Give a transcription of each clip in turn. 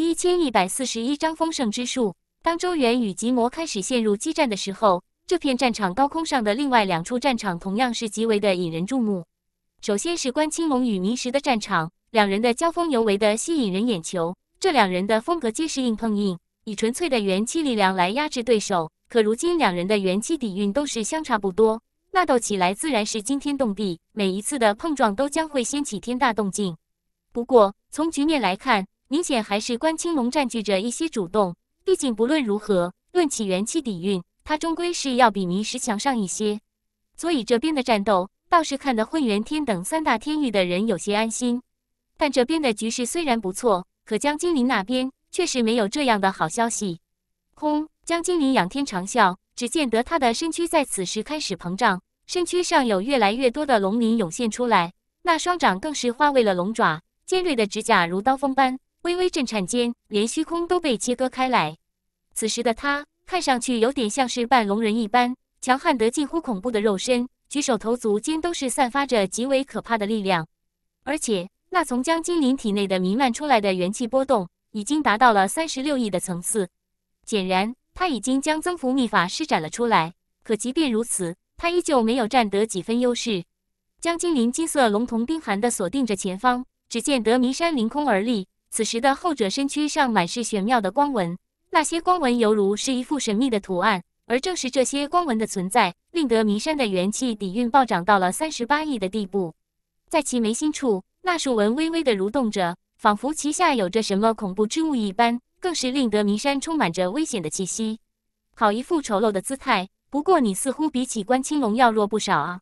一千一百四十一章丰盛之术。当周元与极魔开始陷入激战的时候，这片战场高空上的另外两处战场同样是极为的引人注目。首先是关青龙与迷石的战场，两人的交锋尤为的吸引人眼球。这两人的风格皆是硬碰硬，以纯粹的元气力量来压制对手。可如今两人的元气底蕴都是相差不多，那斗起来自然是惊天动地，每一次的碰撞都将会掀起天大动静。不过从局面来看，明显还是关青龙占据着一些主动，毕竟不论如何，论起元气底蕴，他终归是要比泥石强上一些。所以这边的战斗倒是看得混元天等三大天域的人有些安心。但这边的局势虽然不错，可江精灵那边确实没有这样的好消息。轰！江精灵仰天长啸，只见得他的身躯在此时开始膨胀，身躯上有越来越多的龙鳞涌现出来，那双掌更是化为了龙爪，尖锐的指甲如刀锋般。微微震颤间，连虚空都被切割开来。此时的他看上去有点像是半龙人一般，强悍得近乎恐怖的肉身，举手投足间都是散发着极为可怕的力量。而且，那从江金林体内的弥漫出来的元气波动，已经达到了三十六亿的层次。显然，他已经将增幅秘法施展了出来。可即便如此，他依旧没有占得几分优势。江金林金色龙瞳冰寒地锁定着前方，只见得弥山凌空而立。此时的后者身躯上满是玄妙的光纹，那些光纹犹如是一副神秘的图案，而正是这些光纹的存在，令得弥山的元气底蕴暴涨到了三十八亿的地步。在其眉心处，那数纹微微的蠕动着，仿佛其下有着什么恐怖之物一般，更是令得弥山充满着危险的气息。好一副丑陋的姿态，不过你似乎比起关青龙要弱不少啊！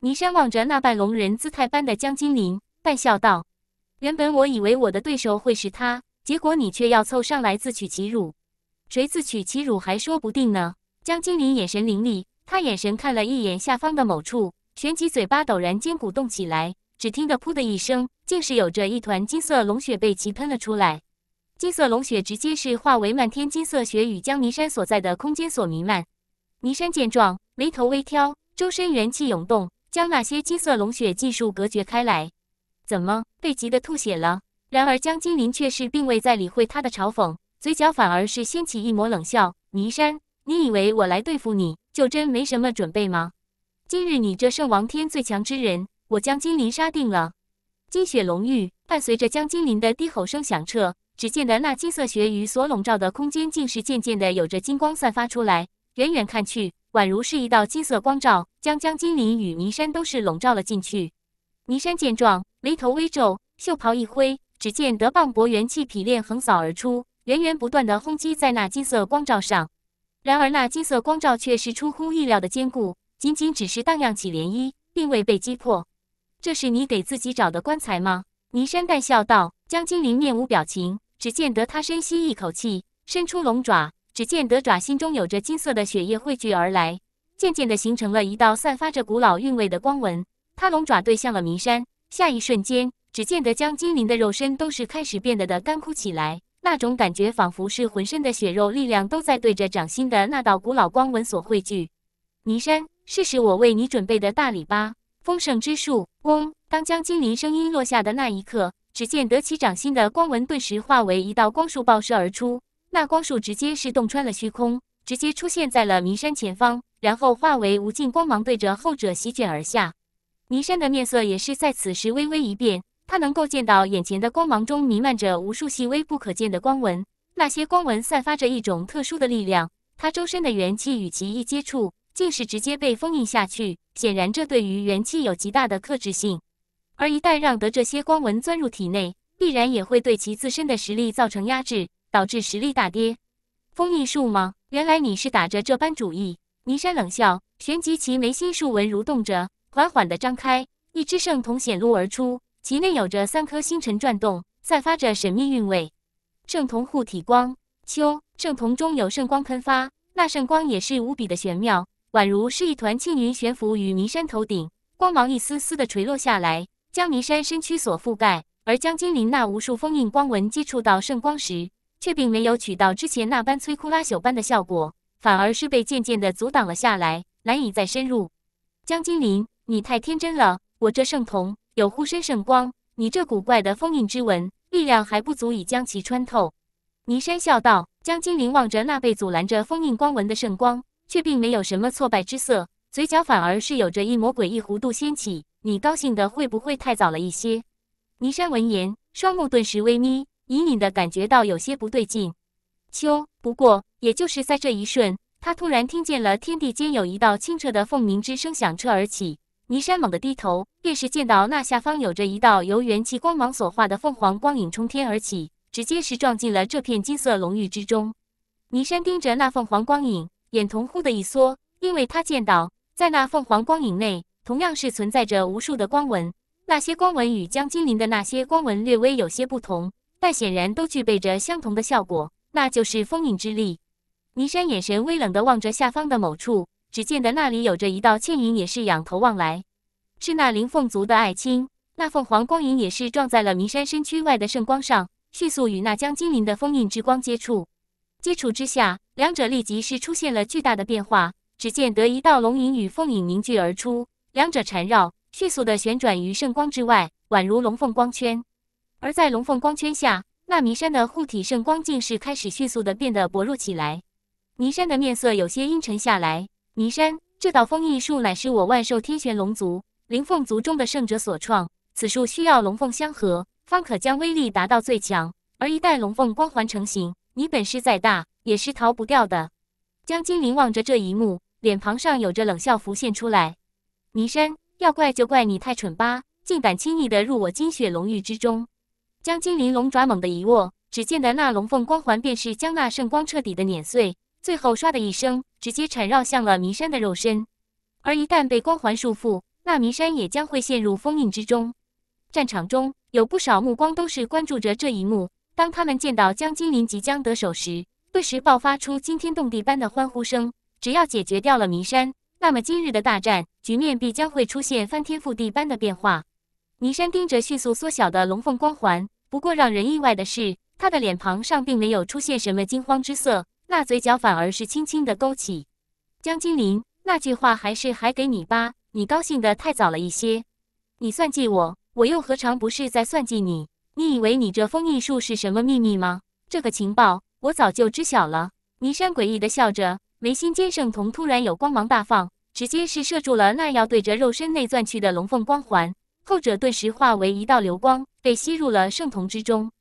弥山望着那半龙人姿态般的江金林，半笑道。原本我以为我的对手会是他，结果你却要凑上来自取其辱，谁自取其辱还说不定呢。江精灵眼神凌厉，他眼神看了一眼下方的某处，旋即嘴巴陡然间鼓动起来，只听得噗的一声，竟是有着一团金色龙血被其喷了出来。金色龙血直接是化为漫天金色血雨，将倪山所在的空间所弥漫。倪山见状，眉头微挑，周身元气涌动，将那些金色龙血尽数隔绝开来。怎么被急得吐血了？然而江金林却是并未再理会他的嘲讽，嘴角反而是掀起一抹冷笑。倪山，你以为我来对付你就真没什么准备吗？今日你这圣王天最强之人，我江金林杀定了！金雪龙玉伴随着江金林的低吼声响彻，只见得那金色血雨所笼罩的空间，竟是渐渐的有着金光散发出来，远远看去，宛如是一道金色光罩，将江金林与倪山都是笼罩了进去。倪山见状。眉头微皱，袖袍一挥，只见德棒博元气匹练横扫而出，源源不断的轰击在那金色光罩上。然而那金色光罩却是出乎意料的坚固，仅仅只是荡漾起涟漪，并未被击破。这是你给自己找的棺材吗？弥山淡笑道。江金灵面无表情，只见得他深吸一口气，伸出龙爪，只见得爪心中有着金色的血液汇聚而来，渐渐的形成了一道散发着古老韵味的光纹。他龙爪对向了弥山。下一瞬间，只见得江金林的肉身都是开始变得的干枯起来，那种感觉仿佛是浑身的血肉力量都在对着掌心的那道古老光纹所汇聚。霓山，试试我为你准备的大礼吧！丰盛之术。嗡！当江金林声音落下的那一刻，只见得其掌心的光纹顿时化为一道光束爆射而出，那光束直接是洞穿了虚空，直接出现在了霓山前方，然后化为无尽光芒对着后者席卷而下。倪山的面色也是在此时微微一变，他能够见到眼前的光芒中弥漫着无数细微不可见的光纹，那些光纹散发着一种特殊的力量，他周身的元气与其一接触，竟是直接被封印下去。显然，这对于元气有极大的克制性，而一旦让得这些光纹钻入体内，必然也会对其自身的实力造成压制，导致实力大跌。封印术吗？原来你是打着这般主意。倪山冷笑，旋即其眉心竖纹蠕动着。缓缓地张开，一只圣瞳显露而出，其内有着三颗星辰转动，散发着神秘韵味。圣瞳护体光，秋圣瞳中有圣光喷发，那圣光也是无比的玄妙，宛如是一团青云悬浮于弥山头顶，光芒一丝丝的垂落下来，将弥山身躯所覆盖。而江金林那无数封印光纹接触到圣光时，却并没有取到之前那般摧枯拉朽般的效果，反而是被渐渐地阻挡了下来，难以再深入。江金林。你太天真了，我这圣瞳有护身圣光，你这古怪的封印之纹力量还不足以将其穿透。尼山笑道，江精灵望着那被阻拦着封印光纹的圣光，却并没有什么挫败之色，嘴角反而是有着一抹诡异弧度掀起。你高兴的会不会太早了一些？尼山闻言，双目顿时微眯，隐隐的感觉到有些不对劲。秋，不过也就是在这一瞬，他突然听见了天地间有一道清澈的凤鸣之声响彻而起。倪山猛地低头，便是见到那下方有着一道由元气光芒所化的凤凰光影冲天而起，直接是撞进了这片金色龙域之中。倪山盯着那凤凰光影，眼瞳忽地一缩，因为他见到在那凤凰光影内，同样是存在着无数的光纹，那些光纹与江金林的那些光纹略微有些不同，但显然都具备着相同的效果，那就是封印之力。倪山眼神微冷地望着下方的某处。只见得那里有着一道倩影，也是仰头望来，是那灵凤族的爱卿。那凤凰光影也是撞在了弥山身躯外的圣光上，迅速与那江精灵的封印之光接触。接触之下，两者立即是出现了巨大的变化。只见得一道龙影与凤影凝聚而出，两者缠绕，迅速的旋转于圣光之外，宛如龙凤光圈。而在龙凤光圈下，那弥山的护体圣光竟是开始迅速的变得薄弱起来。弥山的面色有些阴沉下来。霓山，这道封印术乃是我万兽天玄龙族、灵凤族中的圣者所创，此术需要龙凤相合，方可将威力达到最强。而一旦龙凤光环成型，你本事再大也是逃不掉的。江金灵望着这一幕，脸庞上有着冷笑浮现出来。霓山，要怪就怪你太蠢吧，竟敢轻易的入我金血龙域之中。江金灵龙爪猛地一握，只见得那龙凤光环便是将那圣光彻底的碾碎。最后，唰的一声，直接缠绕向了弥山的肉身。而一旦被光环束缚，那弥山也将会陷入封印之中。战场中有不少目光都是关注着这一幕。当他们见到江金林即将得手时，顿时爆发出惊天动地般的欢呼声。只要解决掉了弥山，那么今日的大战局面必将会出现翻天覆地般的变化。弥山盯着迅速缩小的龙凤光环，不过让人意外的是，他的脸庞上并没有出现什么惊慌之色。那嘴角反而是轻轻的勾起，江金林那句话还是还给你吧，你高兴的太早了一些。你算计我，我又何尝不是在算计你？你以为你这封印术是什么秘密吗？这个情报我早就知晓了。霓山诡异的笑着，眉心间圣瞳突然有光芒大放，直接是射住了那要对着肉身内钻去的龙凤光环，后者顿时化为一道流光，被吸入了圣瞳之中。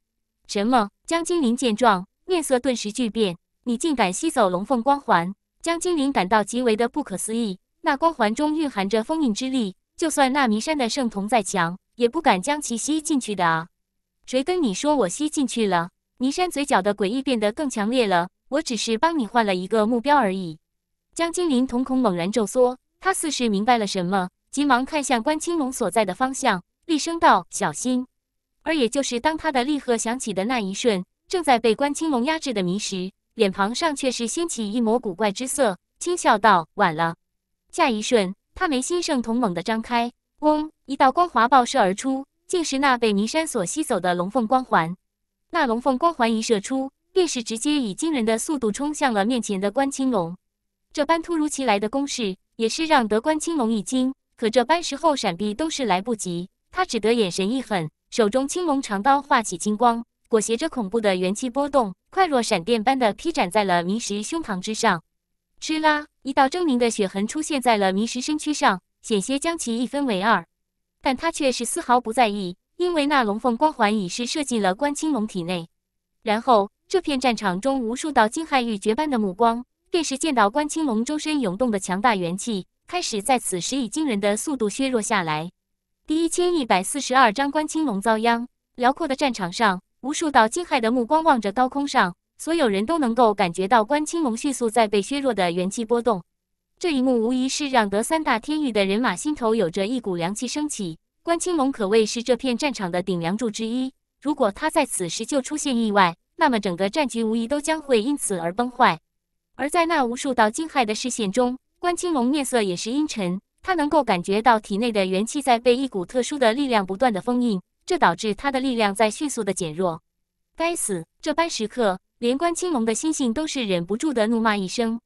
什么？江金林见状，面色顿时巨变。你竟敢吸走龙凤光环，江精灵感到极为的不可思议。那光环中蕴含着封印之力，就算那弥山的圣童再强，也不敢将其吸进去的啊！谁跟你说我吸进去了？弥山嘴角的诡异变得更强烈了。我只是帮你换了一个目标而已。江精灵瞳孔猛然骤缩，他似是明白了什么，急忙看向关青龙所在的方向，厉声道：“小心！”而也就是当他的厉喝响起的那一瞬，正在被关青龙压制的弥时，脸庞上却是掀起一抹古怪之色，轻笑道：“晚了。”下一瞬，他眉心圣瞳猛地张开，嗡，一道光华爆射而出，竟是那被迷山所吸走的龙凤光环。那龙凤光环一射出，便是直接以惊人的速度冲向了面前的关青龙。这般突如其来的攻势，也是让得关青龙一惊。可这般时候闪避都是来不及，他只得眼神一狠，手中青龙长刀化起金光，裹挟着恐怖的元气波动。快若闪电般的劈斩在了迷石胸膛之上，哧啦，一道狰狞的血痕出现在了迷石身躯上，险些将其一分为二。但他却是丝毫不在意，因为那龙凤光环已是射进了关青龙体内。然后，这片战场中无数道惊骇欲绝般的目光，便是见到关青龙周身涌动的强大元气，开始在此时以惊人的速度削弱下来。第一千一百四十二章关青龙遭殃，辽阔的战场上。无数道惊骇的目光望着高空上，所有人都能够感觉到关青龙迅速在被削弱的元气波动。这一幕无疑是让得三大天域的人马心头有着一股凉气升起。关青龙可谓是这片战场的顶梁柱之一，如果他在此时就出现意外，那么整个战局无疑都将会因此而崩坏。而在那无数道惊骇的视线中，关青龙面色也是阴沉，他能够感觉到体内的元气在被一股特殊的力量不断的封印。这导致他的力量在迅速的减弱。该死！这般时刻，连关青龙的心性都是忍不住的怒骂一声：“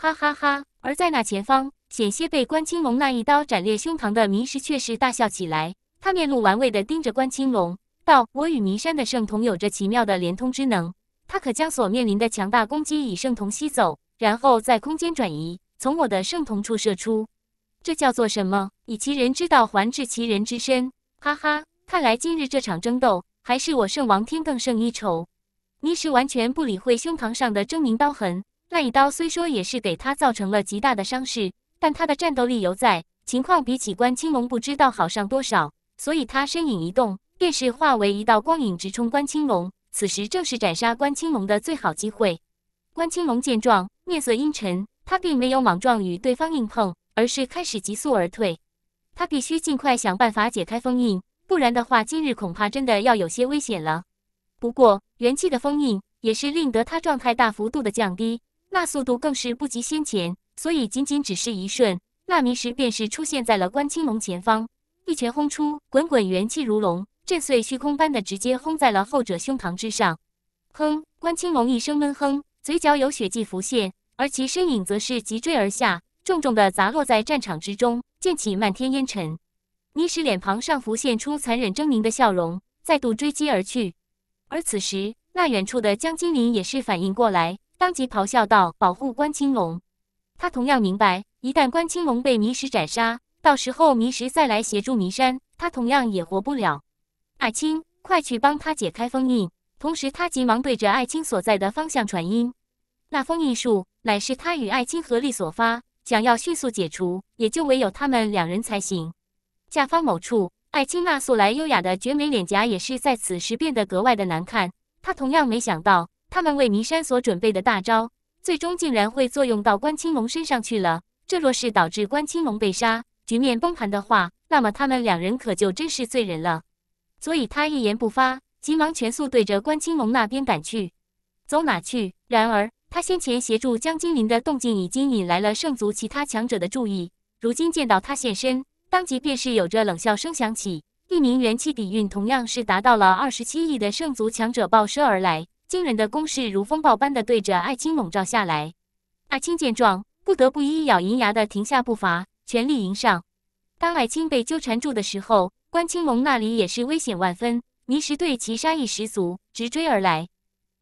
哈哈哈！”而在那前方，险些被关青龙那一刀斩裂胸膛的迷石却是大笑起来。他面露玩味的盯着关青龙，道：“我与弥山的圣瞳有着奇妙的连通之能，他可将所面临的强大攻击以圣瞳吸走，然后在空间转移，从我的圣瞳处射出。这叫做什么？以其人之道还治其人之身！哈哈。”看来今日这场争斗还是我圣王天更胜一筹。尼石完全不理会胸膛上的狰狞刀痕，那一刀虽说也是给他造成了极大的伤势，但他的战斗力犹在，情况比起关青龙不知道好上多少。所以他身影一动，便是化为一道光影直冲关青龙。此时正是斩杀关青龙的最好机会。关青龙见状，面色阴沉，他并没有莽撞与对方硬碰，而是开始急速而退。他必须尽快想办法解开封印。不然的话，今日恐怕真的要有些危险了。不过元气的封印也是令得他状态大幅度的降低，那速度更是不及先前，所以仅仅只是一瞬，纳尼石便是出现在了关青龙前方，一拳轰出，滚滚元气如龙震碎虚空般的直接轰在了后者胸膛之上。哼！关青龙一声闷哼，嘴角有血迹浮现，而其身影则是急坠而下，重重的砸落在战场之中，溅起漫天烟尘。泥石脸庞上浮现出残忍狰狞的笑容，再度追击而去。而此时，那远处的江金林也是反应过来，当即咆哮道：“保护关青龙！”他同样明白，一旦关青龙被迷石斩杀，到时候迷石再来协助迷山，他同样也活不了。爱青，快去帮他解开封印！同时，他急忙对着爱青所在的方向传音：“那封印术乃是他与爱青合力所发，想要迅速解除，也就唯有他们两人才行。”下方某处，艾青娜素来优雅的绝美脸颊也是在此时变得格外的难看。她同样没想到，他们为弥山所准备的大招，最终竟然会作用到关青龙身上去了。这若是导致关青龙被杀，局面崩盘的话，那么他们两人可就真是罪人了。所以她一言不发，急忙全速对着关青龙那边赶去，走哪去？然而她先前协助江金林的动静已经引来了圣族其他强者的注意，如今见到她现身。当即便是有着冷笑声响起，一名元气底蕴同样是达到了二十七亿的圣族强者爆射而来，惊人的攻势如风暴般的对着艾青笼罩下来。艾青见状，不得不一咬银牙的停下步伐，全力迎上。当艾青被纠缠住的时候，关青龙那里也是危险万分，泥石对其杀意十足，直追而来。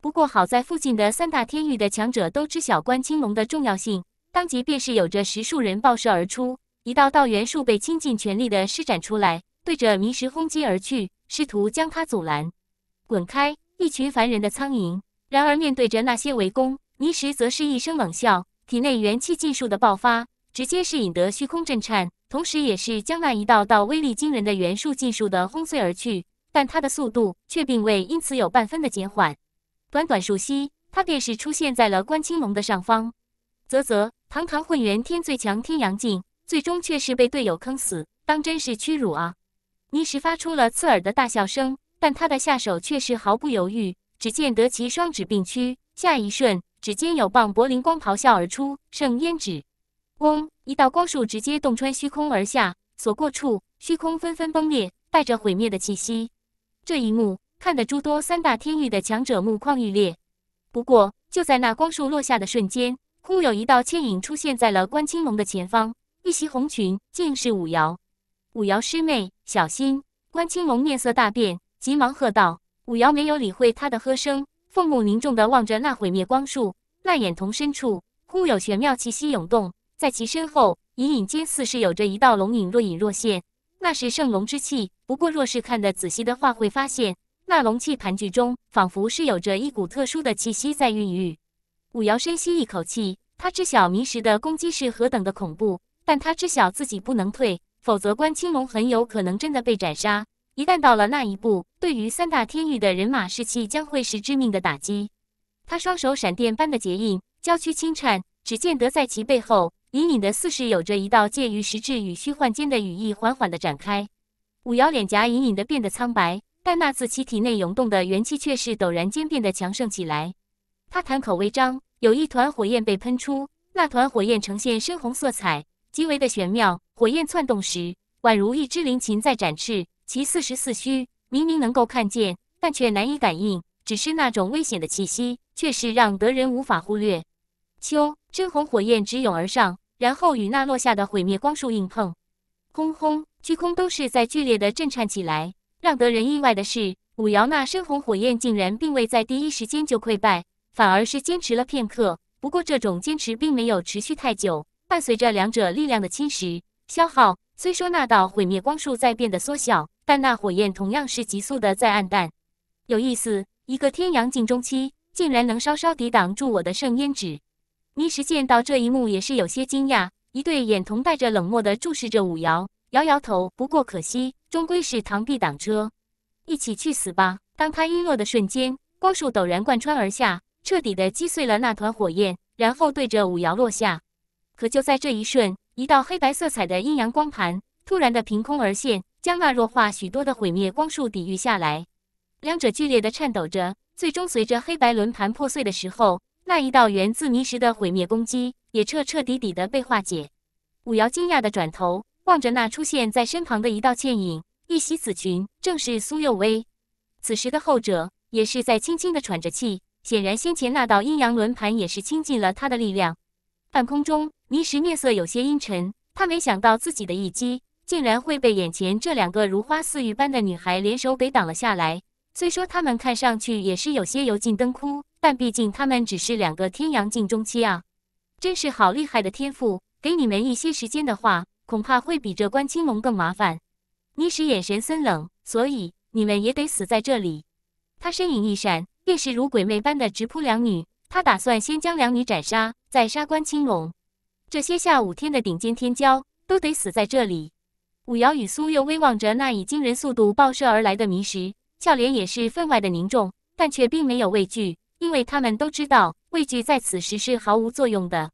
不过好在附近的三大天域的强者都知晓关青龙的重要性，当即便是有着十数人暴射而出。一道道元术被倾尽全力的施展出来，对着泥石轰击而去，试图将他阻拦。滚开，一群凡人的苍蝇！然而面对着那些围攻，泥石则是一声冷笑，体内元气尽数的爆发，直接是引得虚空震颤，同时也是将那一道道威力惊人的元术尽数的轰碎而去。但他的速度却并未因此有半分的减缓。短短数息，他便是出现在了关青龙的上方。啧啧，堂堂混元天最强天阳境！最终却是被队友坑死，当真是屈辱啊！泥石发出了刺耳的大笑声，但他的下手却是毫不犹豫。只见得其双指并屈，下一瞬，指尖有磅礴灵光咆哮而出，圣烟指，嗡，一道光束直接洞穿虚空而下，所过处虚空纷纷崩裂，带着毁灭的气息。这一幕看得诸多三大天域的强者目眶欲裂。不过就在那光束落下的瞬间，忽有一道倩影出现在了关青龙的前方。一袭红裙，竟是武瑶。武瑶师妹，小心！关青龙面色大变，急忙喝道。武瑶没有理会他的喝声，凤目凝重的望着那毁灭光束，那眼瞳深处，忽有玄妙气息涌动。在其身后，隐隐间似是有着一道龙影若隐若现。那是圣龙之气。不过，若是看得仔细的话，会发现那龙气盘踞中，仿佛是有着一股特殊的气息在孕育。武瑶深吸一口气，她知晓迷石的攻击是何等的恐怖。但他知晓自己不能退，否则关青龙很有可能真的被斩杀。一旦到了那一步，对于三大天域的人马士气将会是致命的打击。他双手闪电般的结印，娇躯轻颤，只见得在其背后隐隐的似是有着一道介于实质与虚幻间的羽翼缓缓的展开。武瑶脸颊隐隐的变得苍白，但那次其体内涌动的元气却是陡然间变得强盛起来。他谈口微张，有一团火焰被喷出，那团火焰呈现深红色彩。极为的玄妙，火焰窜动时，宛如一只灵禽在展翅。其四十四虚明明能够看见，但却难以感应。只是那种危险的气息，却是让德人无法忽略。秋深红火焰直涌而上，然后与那落下的毁灭光束硬碰。轰轰！虚空都是在剧烈的震颤起来。让德人意外的是，武瑶那深红火焰竟然并未在第一时间就溃败，反而是坚持了片刻。不过这种坚持并没有持续太久。伴随着两者力量的侵蚀消耗，虽说那道毁灭光束在变得缩小，但那火焰同样是急速的在暗淡。有意思，一个天阳境中期竟然能稍稍抵挡住我的圣烟指。倪石见到这一幕也是有些惊讶，一对眼瞳带着冷漠的注视着武瑶，摇摇头。不过可惜，终归是螳臂挡车，一起去死吧！当他晕落的瞬间，光束陡然贯穿而下，彻底的击碎了那团火焰，然后对着武瑶落下。可就在这一瞬，一道黑白色彩的阴阳光盘突然的凭空而现，将那弱化许多的毁灭光束抵御下来。两者剧烈的颤抖着，最终随着黑白轮盘破碎的时候，那一道源自泥石的毁灭攻击也彻彻底底的被化解。武瑶惊讶的转头，望着那出现在身旁的一道倩影，一袭紫裙，正是苏幼薇。此时的后者也是在轻轻的喘着气，显然先前那道阴阳轮盘也是倾尽了他的力量。半空中，泥石面色有些阴沉。他没想到自己的一击，竟然会被眼前这两个如花似玉般的女孩联手给挡了下来。虽说她们看上去也是有些油尽灯枯，但毕竟她们只是两个天阳境中期啊，真是好厉害的天赋！给你们一些时间的话，恐怕会比这关青龙更麻烦。泥石眼神森冷，所以你们也得死在这里。他身影一闪，便是如鬼魅般的直扑两女。他打算先将两女斩杀。在杀关青龙，这些下五天的顶尖天骄都得死在这里。武瑶与苏又微望着那以惊人速度爆射而来的迷石，俏脸也是分外的凝重，但却并没有畏惧，因为他们都知道畏惧在此时是毫无作用的。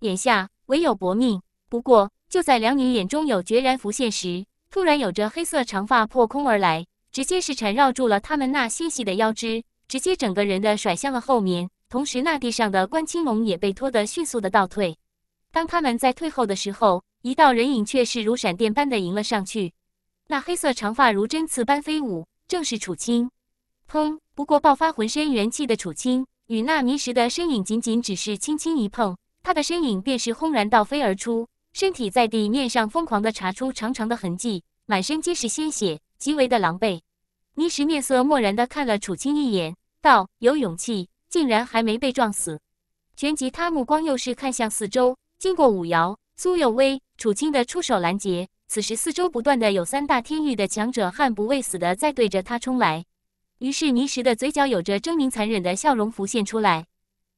眼下唯有搏命。不过就在两女眼中有决然浮现时，突然有着黑色长发破空而来，直接是缠绕住了他们那纤细的腰肢，直接整个人的甩向了后面。同时，那地上的关青龙也被拖得迅速的倒退。当他们在退后的时候，一道人影却是如闪电般的迎了上去。那黑色长发如针刺般飞舞，正是楚青。砰！不过爆发浑身元气的楚青与那泥石的身影仅仅只是轻轻一碰，他的身影便是轰然倒飞而出，身体在地面上疯狂的擦出长长的痕迹，满身皆是鲜血，极为的狼狈。泥石面色漠然的看了楚青一眼，道：“有勇气。”竟然还没被撞死，旋即他目光又是看向四周。经过武瑶、苏有威、楚青的出手拦截，此时四周不断的有三大天域的强者悍不畏死的在对着他冲来。于是泥石的嘴角有着狰狞残忍的笑容浮现出来。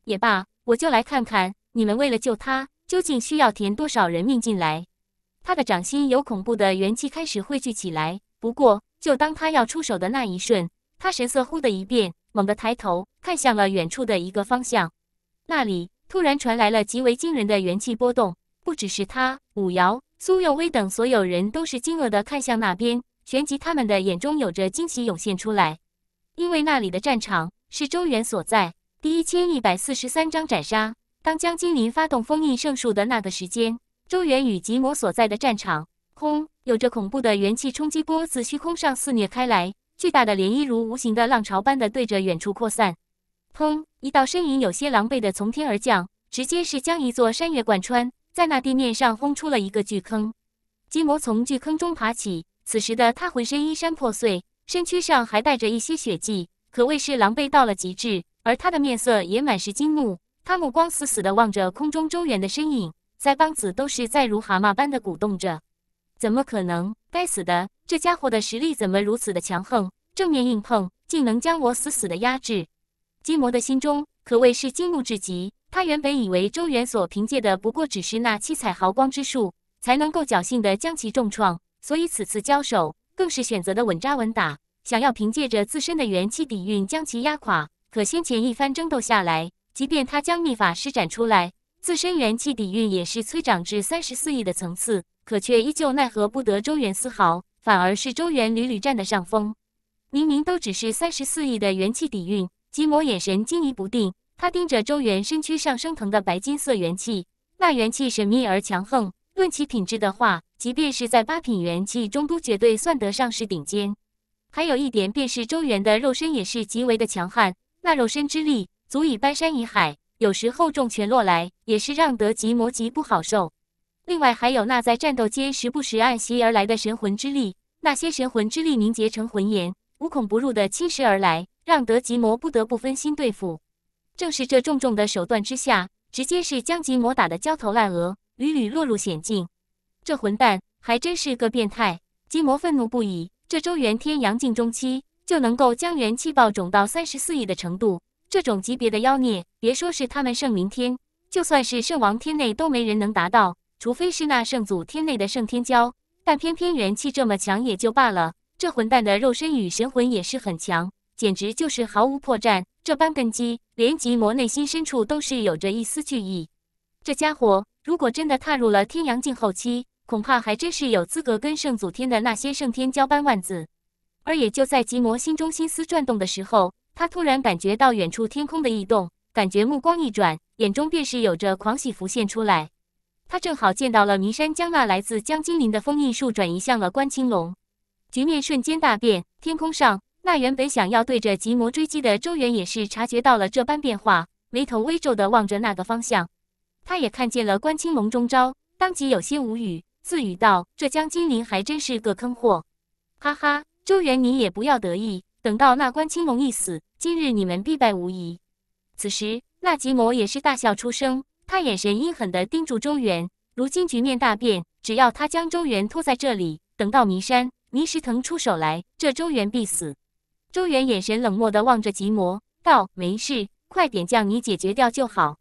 也罢，我就来看看你们为了救他，究竟需要填多少人命进来。他的掌心有恐怖的元气开始汇聚起来。不过，就当他要出手的那一瞬，他神色忽的一变。猛地抬头看向了远处的一个方向，那里突然传来了极为惊人的元气波动。不只是他，武瑶、苏耀威等所有人都是惊愕的看向那边，旋即他们的眼中有着惊喜涌现出来，因为那里的战场是周元所在。第一千一百四十三章斩杀。当江金林发动封印圣术的那个时间，周元与极魔所在的战场空，有着恐怖的元气冲击波自虚空上肆虐开来。巨大的涟漪如无形的浪潮般的对着远处扩散，砰！一道身影有些狼狈的从天而降，直接是将一座山岳贯穿，在那地面上轰出了一个巨坑。金魔从巨坑中爬起，此时的他浑身衣衫破碎，身躯上还带着一些血迹，可谓是狼狈到了极致。而他的面色也满是惊怒，他目光死死的望着空中周元的身影，腮帮子都是在如蛤蟆般的鼓动着。怎么可能？该死的！这家伙的实力怎么如此的强横？正面硬碰，竟能将我死死的压制。金魔的心中可谓是惊怒至极。他原本以为周元所凭借的不过只是那七彩毫光之术，才能够侥幸的将其重创，所以此次交手，更是选择的稳扎稳打，想要凭借着自身的元气底蕴将其压垮。可先前一番争斗下来，即便他将秘法施展出来，自身元气底蕴也是催长至三十四亿的层次，可却依旧奈何不得周元丝毫。反而是周元屡屡占的上风，明明都只是三十四亿的元气底蕴，极魔眼神惊疑不定。他盯着周元身躯上升腾的白金色元气，那元气神秘而强横。论其品质的话，即便是在八品元气中，都绝对算得上是顶尖。还有一点便是周元的肉身也是极为的强悍，那肉身之力足以搬山移海，有时厚重拳落来，也是让得极魔极不好受。另外还有那在战斗间时不时按袭而来的神魂之力，那些神魂之力凝结成魂岩，无孔不入的侵蚀而来，让德吉摩不得不分心对付。正是这重重的手段之下，直接是将吉摩打得焦头烂额，屡屡落入险境。这混蛋还真是个变态！吉摩愤怒不已。这周元天阳境中期就能够将元气爆种到三十四亿的程度，这种级别的妖孽，别说是他们圣明天，就算是圣王天内都没人能达到。除非是那圣祖天内的圣天骄，但偏偏元气这么强也就罢了。这混蛋的肉身与神魂也是很强，简直就是毫无破绽。这般根基，连极魔内心深处都是有着一丝惧意。这家伙如果真的踏入了天阳境后期，恐怕还真是有资格跟圣祖天的那些圣天骄掰腕子。而也就在极魔心中心思转动的时候，他突然感觉到远处天空的异动，感觉目光一转，眼中便是有着狂喜浮现出来。他正好见到了弥山将那来自江金林的封印术转移向了关青龙，局面瞬间大变。天空上那原本想要对着极魔追击的周元也是察觉到了这般变化，眉头微皱的望着那个方向。他也看见了关青龙中招，当即有些无语，自语道：“这江金林还真是个坑货。”哈哈，周元你也不要得意，等到那关青龙一死，今日你们必败无疑。此时那极魔也是大笑出声。他眼神阴狠地盯住周元，如今局面大变，只要他将周元拖在这里，等到弥山弥石腾出手来，这周元必死。周元眼神冷漠地望着吉摩，道：“没事，快点将你解决掉就好。”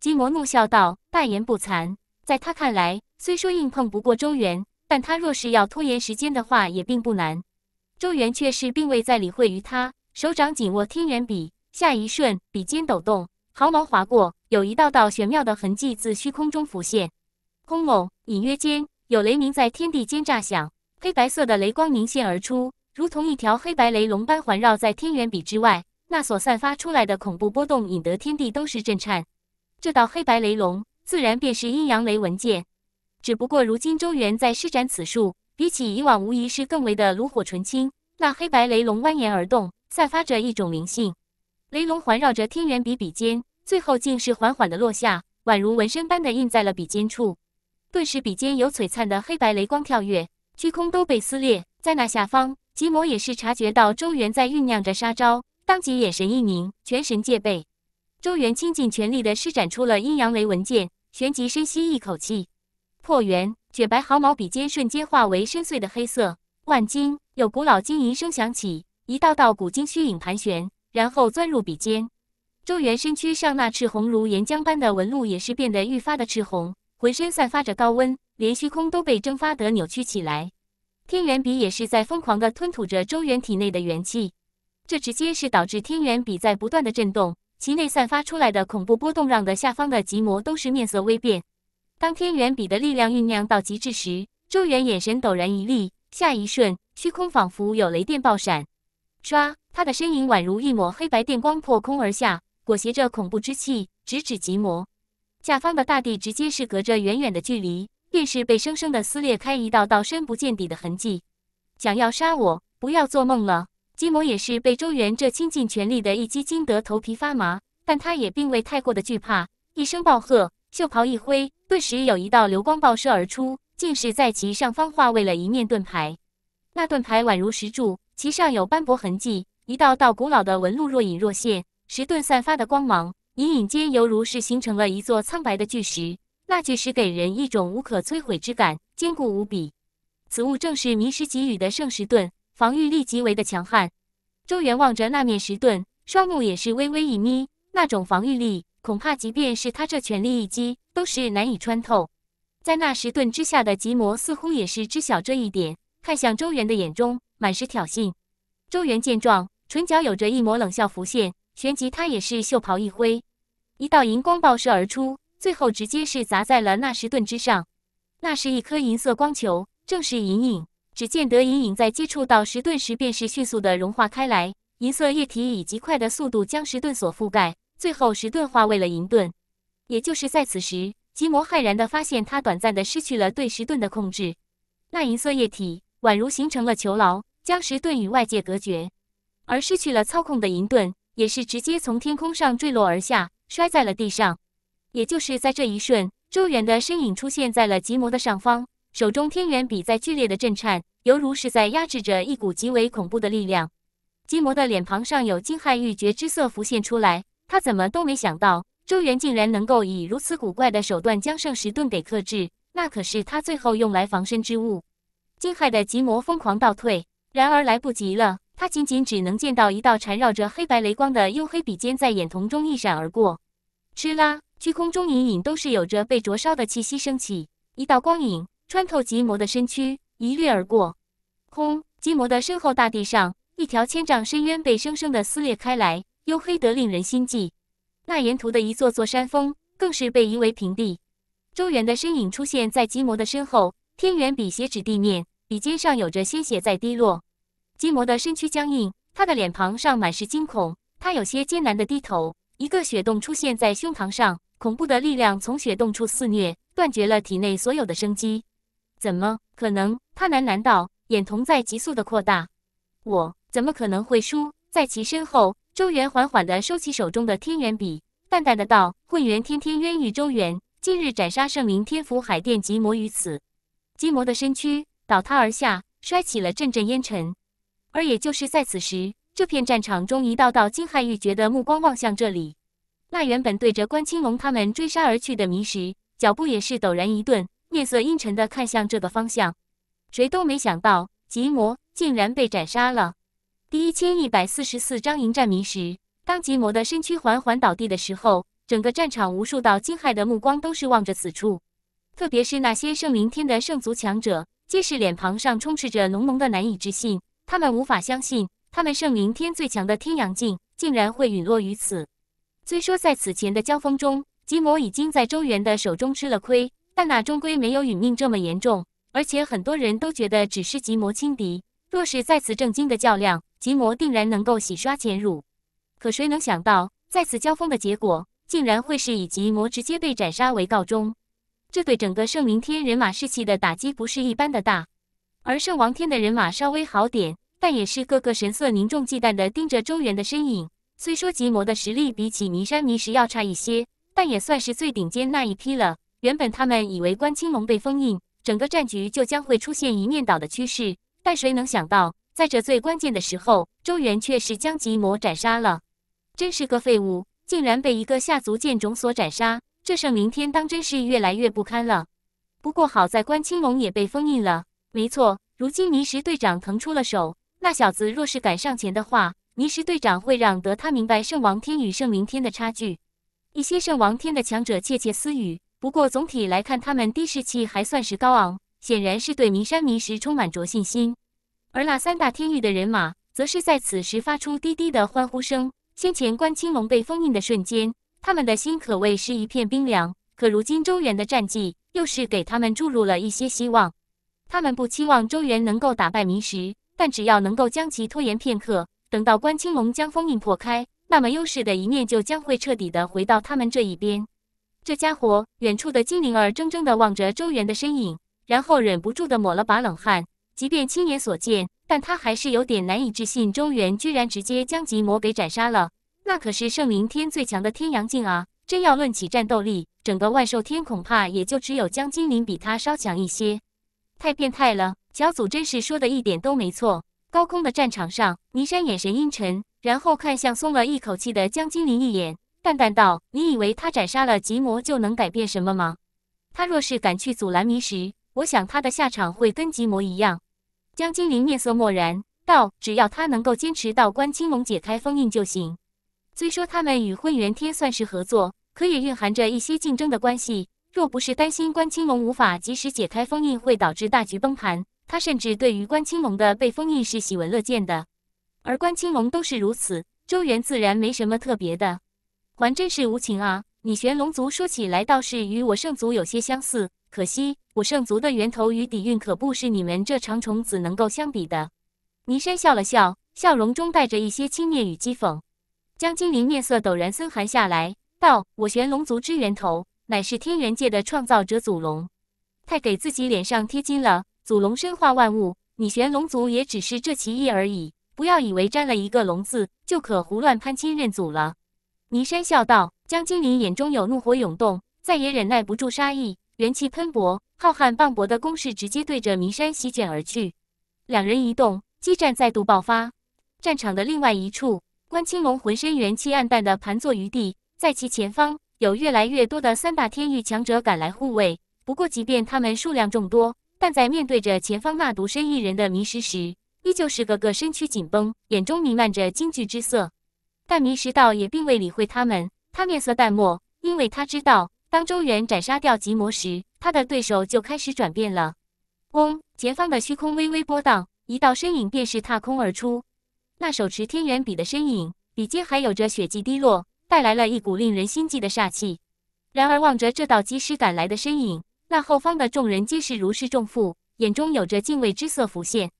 吉摩怒笑道：“大言不惭，在他看来，虽说硬碰不过周元，但他若是要拖延时间的话，也并不难。”周元却是并未再理会于他，手掌紧握天元笔，下一瞬，笔尖抖动。毫毛划过，有一道道玄妙的痕迹自虚空中浮现。轰隆！隐约间，有雷鸣在天地间炸响，黑白色的雷光凝现而出，如同一条黑白雷龙般环绕在天元笔之外。那所散发出来的恐怖波动，引得天地都是震颤。这道黑白雷龙，自然便是阴阳雷文剑。只不过如今周元在施展此术，比起以往，无疑是更为的炉火纯青。那黑白雷龙蜿蜒而动，散发着一种灵性。雷龙环绕着天元笔笔尖，最后竟是缓缓的落下，宛如纹身般的印在了笔尖处。顿时，笔尖有璀璨的黑白雷光跳跃，虚空都被撕裂。在那下方，吉魔也是察觉到周元在酝酿着杀招，当即眼神一凝，全神戒备。周元倾尽全力的施展出了阴阳雷纹剑，旋即深吸一口气，破元，雪白毫毛笔尖瞬间化为深邃的黑色。万金，有古老金银声响起，一道道古金虚影盘旋。然后钻入笔尖，周元身躯上那赤红如岩浆般的纹路也是变得愈发的赤红，浑身散发着高温，连虚空都被蒸发得扭曲起来。天元笔也是在疯狂地吞吐着周元体内的元气，这直接是导致天元笔在不断的震动，其内散发出来的恐怖波动让的下方的极魔都是面色微变。当天元笔的力量酝酿到极致时，周元眼神陡然一立，下一瞬，虚空仿佛有雷电爆闪，唰。他的身影宛如一抹黑白电光破空而下，裹挟着恐怖之气，直指极魔。下方的大地直接是隔着远远的距离，便是被生生的撕裂开一道道深不见底的痕迹。想要杀我，不要做梦了！极魔也是被周元这倾尽全力的一击惊得头皮发麻，但他也并未太过的惧怕，一声暴喝，袖袍一挥，顿时有一道流光爆射而出，竟是在其上方化为了一面盾牌。那盾牌宛如石柱，其上有斑驳痕迹。一道道古老的纹路若隐若现，石盾散发的光芒隐隐间犹如是形成了一座苍白的巨石。那巨石给人一种无可摧毁之感，坚固无比。此物正是迷失给予的圣石盾，防御力极为的强悍。周元望着那面石盾，双目也是微微一眯，那种防御力恐怕即便是他这全力一击都是难以穿透。在那石盾之下的极魔似乎也是知晓这一点，看向周元的眼中满是挑衅。周元见状。唇角有着一抹冷笑浮现，旋即他也是袖袍一挥，一道银光爆射而出，最后直接是砸在了纳什顿之上。那是一颗银色光球，正是隐隐。只见得隐隐在接触到石盾时，便是迅速的融化开来，银色液体以极快的速度将石盾所覆盖，最后石盾化为了银盾。也就是在此时，吉摩骇然的发现，他短暂的失去了对石盾的控制。那银色液体宛如形成了囚牢，将石盾与外界隔绝。而失去了操控的银盾，也是直接从天空上坠落而下，摔在了地上。也就是在这一瞬，周元的身影出现在了吉摩的上方，手中天元笔在剧烈的震颤，犹如是在压制着一股极为恐怖的力量。吉摩的脸庞上有惊骇欲绝之色浮现出来，他怎么都没想到，周元竟然能够以如此古怪的手段将圣石盾给克制，那可是他最后用来防身之物。惊骇的吉摩疯狂倒退，然而来不及了。他仅仅只能见到一道缠绕着黑白雷光的幽黑笔尖在眼瞳中一闪而过，哧啦！虚空中隐隐都是有着被灼烧的气息升起。一道光影穿透极魔的身躯，一掠而过。空，极魔的身后大地上，一条千丈深渊被生生的撕裂开来，幽黑得令人心悸。那沿途的一座座山峰，更是被夷为平地。周元的身影出现在极魔的身后，天元笔斜指地面，笔尖上有着鲜血在滴落。姬魔的身躯僵硬，他的脸庞上满是惊恐，他有些艰难的低头，一个血洞出现在胸膛上，恐怖的力量从血洞处肆虐，断绝了体内所有的生机。怎么可能？他喃喃道，眼瞳在急速的扩大。我怎么可能会输？在其身后，周元缓缓的收起手中的天元笔，淡淡的道：“混元天天渊狱，周元今日斩杀圣灵天府海殿姬魔于此。”姬魔的身躯倒塌而下，摔起了阵阵烟尘。而也就是在此时，这片战场中一道道惊骇欲绝的目光望向这里。那原本对着关青龙他们追杀而去的迷石，脚步也是陡然一顿，面色阴沉的看向这个方向。谁都没想到，极魔竟然被斩杀了。第一千一百四十四张营战迷石，当极魔的身躯缓缓倒地的时候，整个战场无数道惊骇的目光都是望着此处，特别是那些圣灵天的圣族强者，皆是脸庞上充斥着浓浓的难以置信。他们无法相信，他们圣灵天最强的天阳镜竟然会陨落于此。虽说在此前的交锋中，极魔已经在周元的手中吃了亏，但那终归没有殒命这么严重。而且很多人都觉得只是极魔轻敌，若是再次正经的较量，极魔定然能够洗刷前辱。可谁能想到，再次交锋的结果竟然会是以极魔直接被斩杀为告终？这对整个圣灵天人马士气的打击不是一般的大。而圣王天的人马稍微好点，但也是个个神色凝重、忌惮的盯着周元的身影。虽说极魔的实力比起弥山弥石要差一些，但也算是最顶尖那一批了。原本他们以为关青龙被封印，整个战局就将会出现一面倒的趋势，但谁能想到，在这最关键的时候，周元却是将极魔斩杀了！真是个废物，竟然被一个下族剑种所斩杀，这圣灵天当真是越来越不堪了。不过好在关青龙也被封印了。没错，如今迷石队长腾出了手，那小子若是敢上前的话，迷石队长会让得他明白圣王天与圣明天的差距。一些圣王天的强者窃窃私语，不过总体来看，他们的士气还算是高昂，显然是对名山名石充满着信心。而那三大天域的人马，则是在此时发出低低的欢呼声。先前关青龙被封印的瞬间，他们的心可谓是一片冰凉，可如今周元的战绩，又是给他们注入了一些希望。他们不期望周元能够打败明石，但只要能够将其拖延片刻，等到关青龙将封印破开，那么优势的一面就将会彻底的回到他们这一边。这家伙，远处的精灵儿怔怔的望着周元的身影，然后忍不住的抹了把冷汗。即便亲眼所见，但他还是有点难以置信，周元居然直接将极魔给斩杀了。那可是圣灵天最强的天阳镜啊！真要论起战斗力，整个万寿天恐怕也就只有江精灵比他稍强一些。太变态了！小组真是说的一点都没错。高空的战场上，倪山眼神阴沉，然后看向松了一口气的江金林一眼，淡淡道：“你以为他斩杀了极魔就能改变什么吗？他若是敢去阻拦迷石，我想他的下场会跟极魔一样。”江金林面色漠然道：“只要他能够坚持到关青龙解开封印就行。虽说他们与混元天算是合作，可也蕴含着一些竞争的关系。”若不是担心关青龙无法及时解开封印，会导致大局崩盘，他甚至对于关青龙的被封印是喜闻乐见的。而关青龙都是如此，周元自然没什么特别的。还真是无情啊！你玄龙族说起来倒是与我圣族有些相似，可惜我圣族的源头与底蕴可不是你们这长虫子能够相比的。倪山笑了笑，笑容中带着一些轻蔑与讥讽。江精灵面色陡然森寒下来，道：“我玄龙族之源头。”乃是天元界的创造者祖龙，太给自己脸上贴金了。祖龙身化万物，你玄龙族也只是这其一而已。不要以为沾了一个龙字，就可胡乱攀亲认祖了。霓山笑道。江精灵眼中有怒火涌动，再也忍耐不住杀意，元气喷薄，浩瀚磅礴的攻势直接对着弥山席卷而去。两人一动，激战再度爆发。战场的另外一处，关青龙浑身元气暗淡的盘坐于地，在其前方。有越来越多的三大天域强者赶来护卫，不过即便他们数量众多，但在面对着前方那独身一人的迷失时，依旧是个个身躯紧绷，眼中弥漫着惊惧之色。但迷失道也并未理会他们，他面色淡漠，因为他知道，当周元斩杀掉极魔时，他的对手就开始转变了。嗡，前方的虚空微微波动，一道身影便是踏空而出，那手持天元笔的身影，笔尖还有着血迹滴落。带来了一股令人心悸的煞气。然而，望着这道及时赶来的身影，那后方的众人皆是如释重负，眼中有着敬畏之色浮现。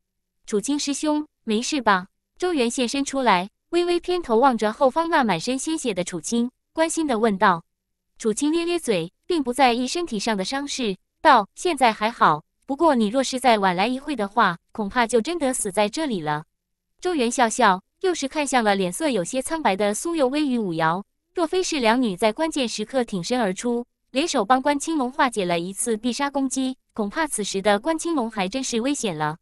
楚清师兄，没事吧？周元现身出来，微微偏头望着后方那满身鲜血的楚清，关心的问道。楚清咧咧嘴，并不在意身体上的伤势，道：“现在还好，不过你若是再晚来一会的话，恐怕就真的死在这里了。”周元笑笑。又是看向了脸色有些苍白的苏幼微与武瑶，若非是两女在关键时刻挺身而出，联手帮关青龙化解了一次必杀攻击，恐怕此时的关青龙还真是危险了。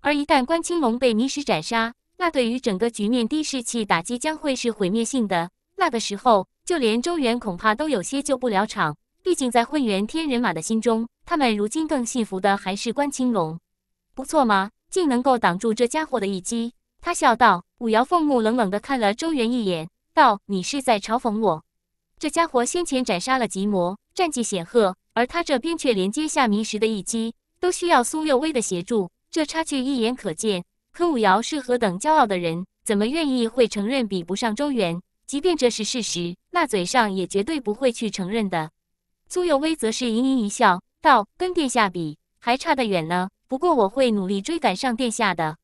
而一旦关青龙被迷失斩杀，那对于整个局面低士气打击将会是毁灭性的。那个时候，就连周元恐怕都有些救不了场。毕竟在混元天人马的心中，他们如今更信服的还是关青龙。不错嘛，竟能够挡住这家伙的一击。他笑道：“武瑶凤目冷冷地看了周元一眼，道：‘你是在嘲讽我？’这家伙先前斩杀了极魔，战绩显赫，而他这边却连接下迷石的一击，都需要苏幼薇的协助，这差距一眼可见。可武瑶是何等骄傲的人，怎么愿意会承认比不上周元？即便这是事实，那嘴上也绝对不会去承认的。”苏幼薇则是盈盈一笑，道：“跟殿下比，还差得远呢。不过我会努力追赶上殿下的。”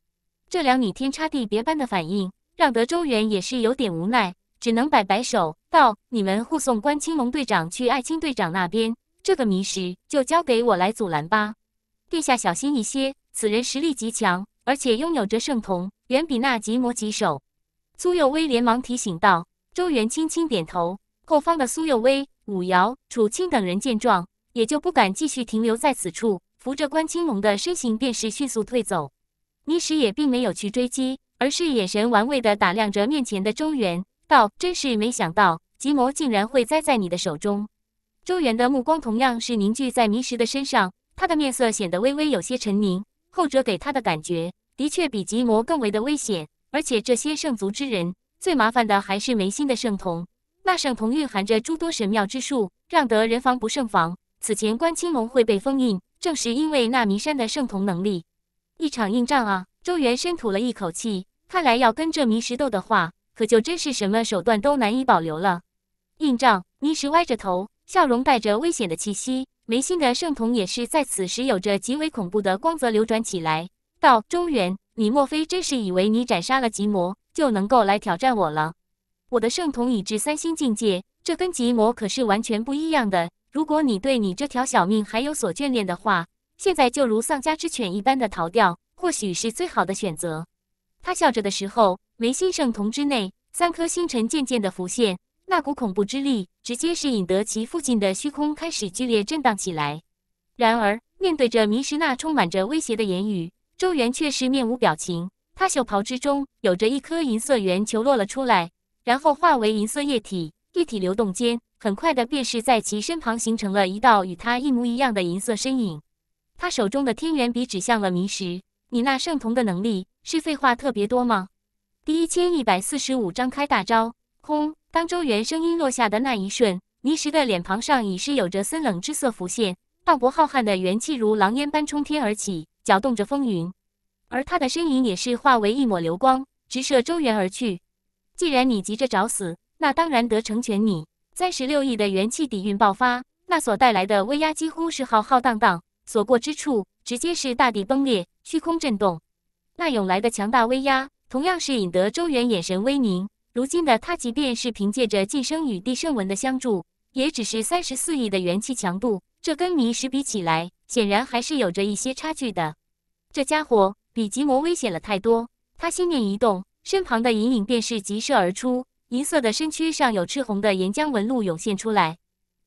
这两女天差地别般的反应，让得周元也是有点无奈，只能摆摆手道：“你们护送关青龙队长去爱青队长那边，这个迷失就交给我来阻拦吧。”“殿下小心一些，此人实力极强，而且拥有着圣瞳，远比那极魔棘手。”苏幼威连忙提醒道。周元轻轻点头。后方的苏又威、武瑶、楚青等人见状，也就不敢继续停留在此处，扶着关青龙的身形，便是迅速退走。泥石也并没有去追击，而是眼神玩味地打量着面前的周元，道：“真是没想到，吉魔竟然会栽在你的手中。”周元的目光同样是凝聚在泥石的身上，他的面色显得微微有些沉凝。后者给他的感觉，的确比吉魔更为的危险。而且这些圣族之人，最麻烦的还是眉心的圣瞳。那圣瞳蕴含着诸多神妙之术，让得人防不胜防。此前关青龙会被封印，正是因为那弥山的圣瞳能力。一场硬仗啊！周元深吐了一口气，看来要跟这迷石斗的话，可就真是什么手段都难以保留了。硬仗！迷石歪着头，笑容带着危险的气息，眉心的圣瞳也是在此时有着极为恐怖的光泽流转起来。道：“周元，你莫非真是以为你斩杀了极魔，就能够来挑战我了？我的圣瞳已至三星境界，这跟极魔可是完全不一样的。如果你对你这条小命还有所眷恋的话，”现在就如丧家之犬一般的逃掉，或许是最好的选择。他笑着的时候，眉心圣瞳之内三颗星辰渐渐的浮现，那股恐怖之力直接是引得其附近的虚空开始剧烈震荡起来。然而，面对着迷失那充满着威胁的言语，周元却是面无表情。他袖袍之中有着一颗银色圆球落了出来，然后化为银色液体，液体流动间，很快的便是在其身旁形成了一道与他一模一样的银色身影。他手中的天元笔指向了迷石：“你那圣童的能力是废话特别多吗？”第一千一百四十五章开大招。空。当周元声音落下的那一瞬，迷石的脸庞上已是有着森冷之色浮现，磅礴浩瀚的元气如狼烟般冲天而起，搅动着风云。而他的身影也是化为一抹流光，直射周元而去。既然你急着找死，那当然得成全你。三十六亿的元气底蕴爆发，那所带来的威压几乎是浩浩荡荡。所过之处，直接是大地崩裂，虚空震动。那涌来的强大威压，同样是引得周元眼神微凝。如今的他，即便是凭借着晋升与地圣文的相助，也只是三十四亿的元气强度，这跟泥石比起来，显然还是有着一些差距的。这家伙比极魔危险了太多。他心念一动，身旁的隐隐便是急射而出，银色的身躯上有赤红的岩浆纹路涌现出来。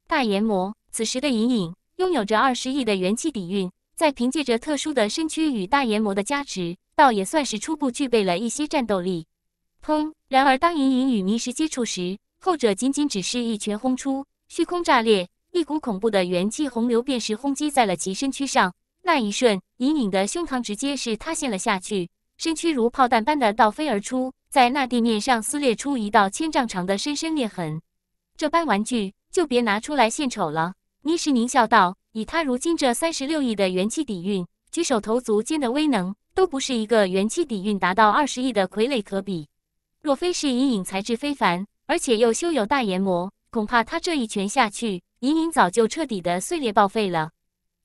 大炎魔，此时的隐隐拥有着二十亿的元气底蕴，在凭借着特殊的身躯与大炎魔的加持，倒也算是初步具备了一些战斗力。砰！然而当隐隐与迷失接触时，后者仅仅只是一拳轰出，虚空炸裂，一股恐怖的元气洪流便是轰击在了其身躯上。那一瞬，隐隐的胸膛直接是塌陷了下去，身躯如炮弹般的倒飞而出，在那地面上撕裂出一道千丈长的深深裂痕。这般玩具就别拿出来献丑了。倪什狞笑道：“以他如今这三十六亿的元气底蕴，举手投足间的威能，都不是一个元气底蕴达到二十亿的傀儡可比。若非是隐隐才智非凡，而且又修有大炎魔，恐怕他这一拳下去，隐隐早就彻底的碎裂报废了。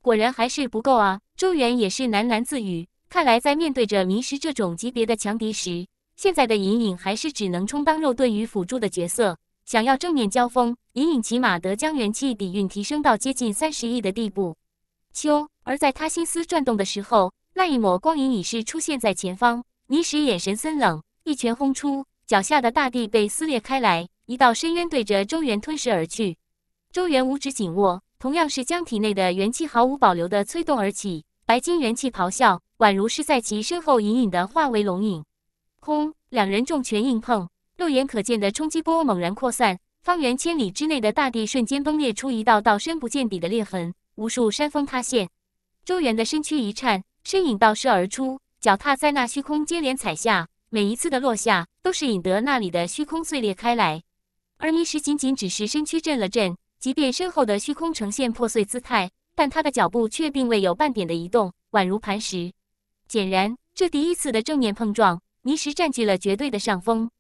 果然还是不够啊！”周元也是喃喃自语：“看来在面对着迷失这种级别的强敌时，现在的隐隐还是只能充当肉盾与辅助的角色，想要正面交锋。”隐隐起马得将元气底蕴提升到接近三十亿的地步。秋，而在他心思转动的时候，那一抹光影已是出现在前方。泥石眼神森冷，一拳轰出，脚下的大地被撕裂开来，一道深渊对着周元吞噬而去。周元五指紧握，同样是将体内的元气毫无保留的催动而起，白金元气咆哮，宛如是在其身后隐隐的化为龙影。轰！两人重拳硬碰，肉眼可见的冲击波猛然扩散。方圆千里之内的大地瞬间崩裂出一道道深不见底的裂痕，无数山峰塌陷。周元的身躯一颤，身影倒射而出，脚踏在那虚空接连踩下，每一次的落下都是引得那里的虚空碎裂开来。而迷失仅仅只是身躯震了震，即便身后的虚空呈现破碎姿态，但他的脚步却并未有半点的移动，宛如磐石。显然，这第一次的正面碰撞，泥石占据了绝对的上风。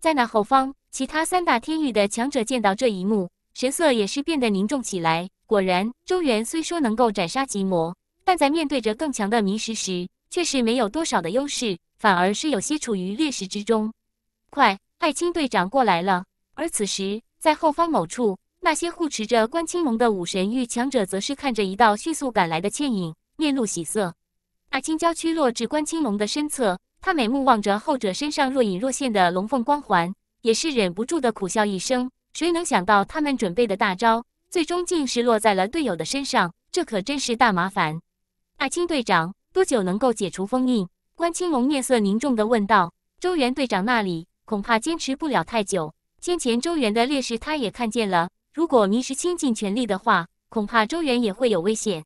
在那后方。其他三大天域的强者见到这一幕，神色也是变得凝重起来。果然，周元虽说能够斩杀极魔，但在面对着更强的迷失时，却是没有多少的优势，反而是有些处于劣势之中。快，艾青队长过来了！而此时，在后方某处，那些护持着关青龙的武神域强者，则是看着一道迅速赶来的倩影，面露喜色。艾青娇躯落至关青龙的身侧，他美目望着后者身上若隐若现的龙凤光环。也是忍不住的苦笑一声，谁能想到他们准备的大招，最终竟是落在了队友的身上，这可真是大麻烦。大青队长多久能够解除封印？关青龙面色凝重的问道。周元队长那里恐怕坚持不了太久，先前周元的劣势他也看见了，如果迷失倾尽全力的话，恐怕周元也会有危险。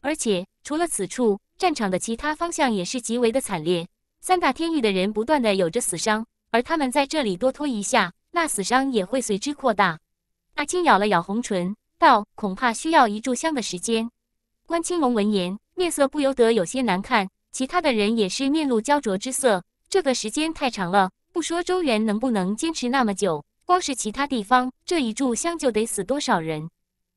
而且除了此处，战场的其他方向也是极为的惨烈，三大天域的人不断的有着死伤。而他们在这里多拖一下，那死伤也会随之扩大。阿青咬了咬红唇，道：“恐怕需要一炷香的时间。”关青龙闻言，面色不由得有些难看，其他的人也是面露焦灼之色。这个时间太长了，不说周元能不能坚持那么久，光是其他地方这一炷香就得死多少人？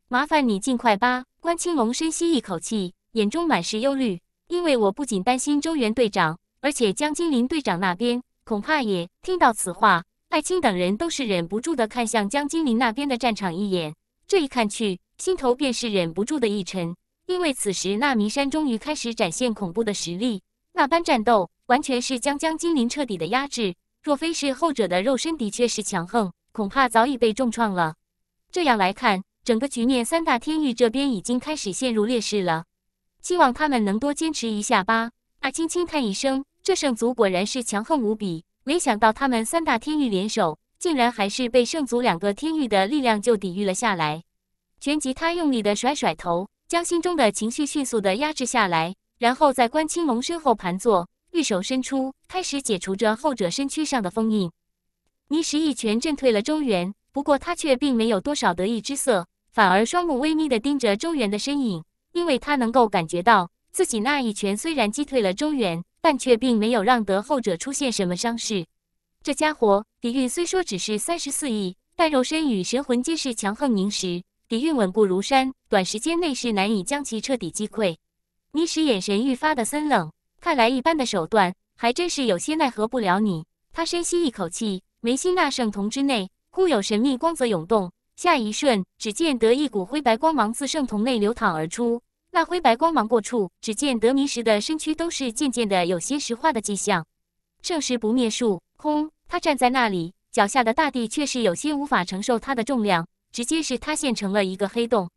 麻烦你尽快吧。关青龙深吸一口气，眼中满是忧虑，因为我不仅担心周元队长，而且江金陵队长那边。恐怕也听到此话，艾青等人都是忍不住的看向江金林那边的战场一眼。这一看去，心头便是忍不住的一沉，因为此时那弥山终于开始展现恐怖的实力，那般战斗完全是将江金林彻底的压制。若非是后者的肉身的确是强横，恐怕早已被重创了。这样来看，整个局面三大天域这边已经开始陷入劣势了。希望他们能多坚持一下吧。艾青轻叹一声。这圣族果然是强横无比，没想到他们三大天域联手，竟然还是被圣族两个天域的力量就抵御了下来。拳击他用力的甩甩头，将心中的情绪迅速的压制下来，然后在关青龙身后盘坐，玉手伸出，开始解除着后者身躯上的封印。泥石一拳震退了周元，不过他却并没有多少得意之色，反而双目微眯的盯着周元的身影，因为他能够感觉到，自己那一拳虽然击退了周元。但却并没有让得后者出现什么伤势。这家伙底蕴虽说只是三十四亿，但肉身与神魂皆是强横凝实，底蕴稳固如山，短时间内是难以将其彻底击溃。你使眼神愈发的森冷，看来一般的手段还真是有些奈何不了你。他深吸一口气，眉心那圣瞳之内，固有神秘光泽涌动。下一瞬，只见得一股灰白光芒自圣瞳内流淌而出。那灰白光芒过处，只见得弥石的身躯都是渐渐的有些石化的迹象。圣石不灭术，轰！他站在那里，脚下的大地却是有些无法承受他的重量，直接是塌陷成了一个黑洞。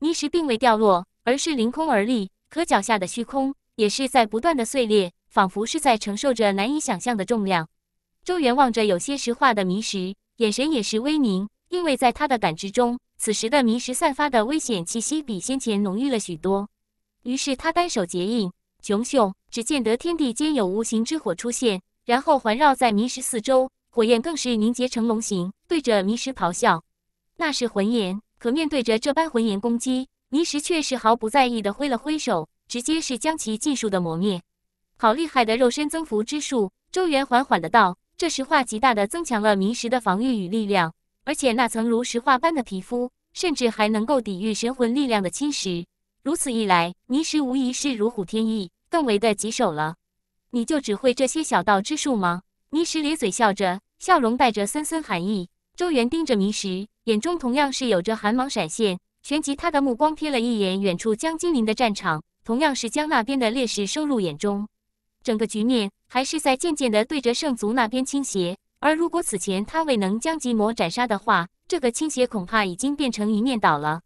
泥石并未掉落，而是凌空而立，可脚下的虚空也是在不断的碎裂，仿佛是在承受着难以想象的重量。周元望着有些石化的泥石，眼神也是微凝，因为在他的感知中。此时的迷石散发的危险气息比先前浓郁了许多，于是他单手结印，熊熊只见得天地间有无形之火出现，然后环绕在迷石四周，火焰更是凝结成龙形，对着迷石咆哮。那是魂炎，可面对着这般魂炎攻击，迷石却是毫不在意的挥了挥手，直接是将其尽数的磨灭。好厉害的肉身增幅之术！周元缓缓的道：“这石化极大的增强了迷石的防御与力量。”而且那层如石化般的皮肤，甚至还能够抵御神魂力量的侵蚀。如此一来，泥石无疑是如虎添翼，更为的棘手了。你就只会这些小道之术吗？泥石咧嘴笑着，笑容带着森森寒意。周元盯着泥石，眼中同样是有着寒芒闪现。旋即，他的目光瞥了一眼远处江精灵的战场，同样是将那边的劣势收入眼中。整个局面还是在渐渐地对着圣族那边倾斜。而如果此前他未能将极魔斩杀的话，这个倾斜恐怕已经变成一面倒了。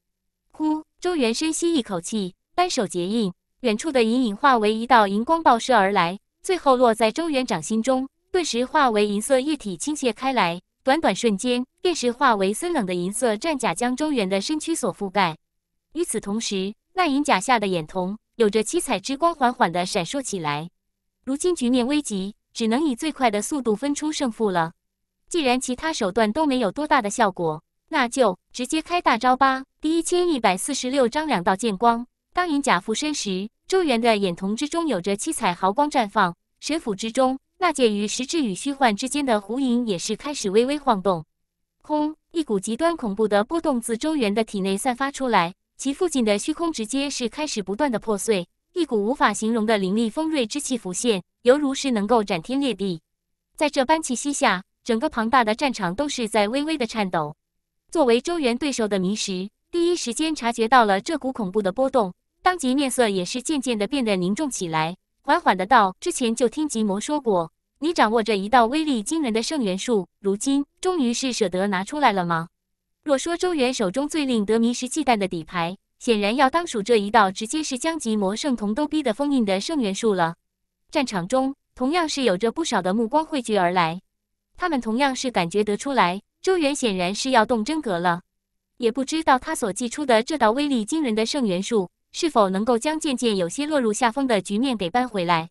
呼，周元深吸一口气，单手结印，远处的银影化为一道银光爆射而来，最后落在周元掌心中，顿时化为银色液体倾泻开来。短短瞬间，便是化为森冷的银色战甲，将周元的身躯所覆盖。与此同时，那银甲下的眼瞳有着七彩之光缓缓地闪烁起来。如今局面危急。只能以最快的速度分出胜负了。既然其他手段都没有多大的效果，那就直接开大招吧。第一千一百四十六章两道剑光。当银甲附身时，周元的眼瞳之中有着七彩毫光绽放，神府之中那介于实质与虚幻之间的弧影也是开始微微晃动。轰！一股极端恐怖的波动自周元的体内散发出来，其附近的虚空直接是开始不断的破碎。一股无法形容的凌厉锋锐之气浮现，犹如是能够斩天裂地。在这般气息下，整个庞大的战场都是在微微的颤抖。作为周元对手的迷石，第一时间察觉到了这股恐怖的波动，当即面色也是渐渐的变得凝重起来，缓缓的道：“之前就听极魔说过，你掌握着一道威力惊人的圣元术，如今终于是舍得拿出来了吗？若说周元手中最令得迷石忌惮的底牌……”显然要当属这一道直接是将及魔圣同都逼的封印的圣元术了。战场中同样是有着不少的目光汇聚而来，他们同样是感觉得出来，周元显然是要动真格了。也不知道他所祭出的这道威力惊人的圣元术是否能够将渐渐有些落入下风的局面给扳回来。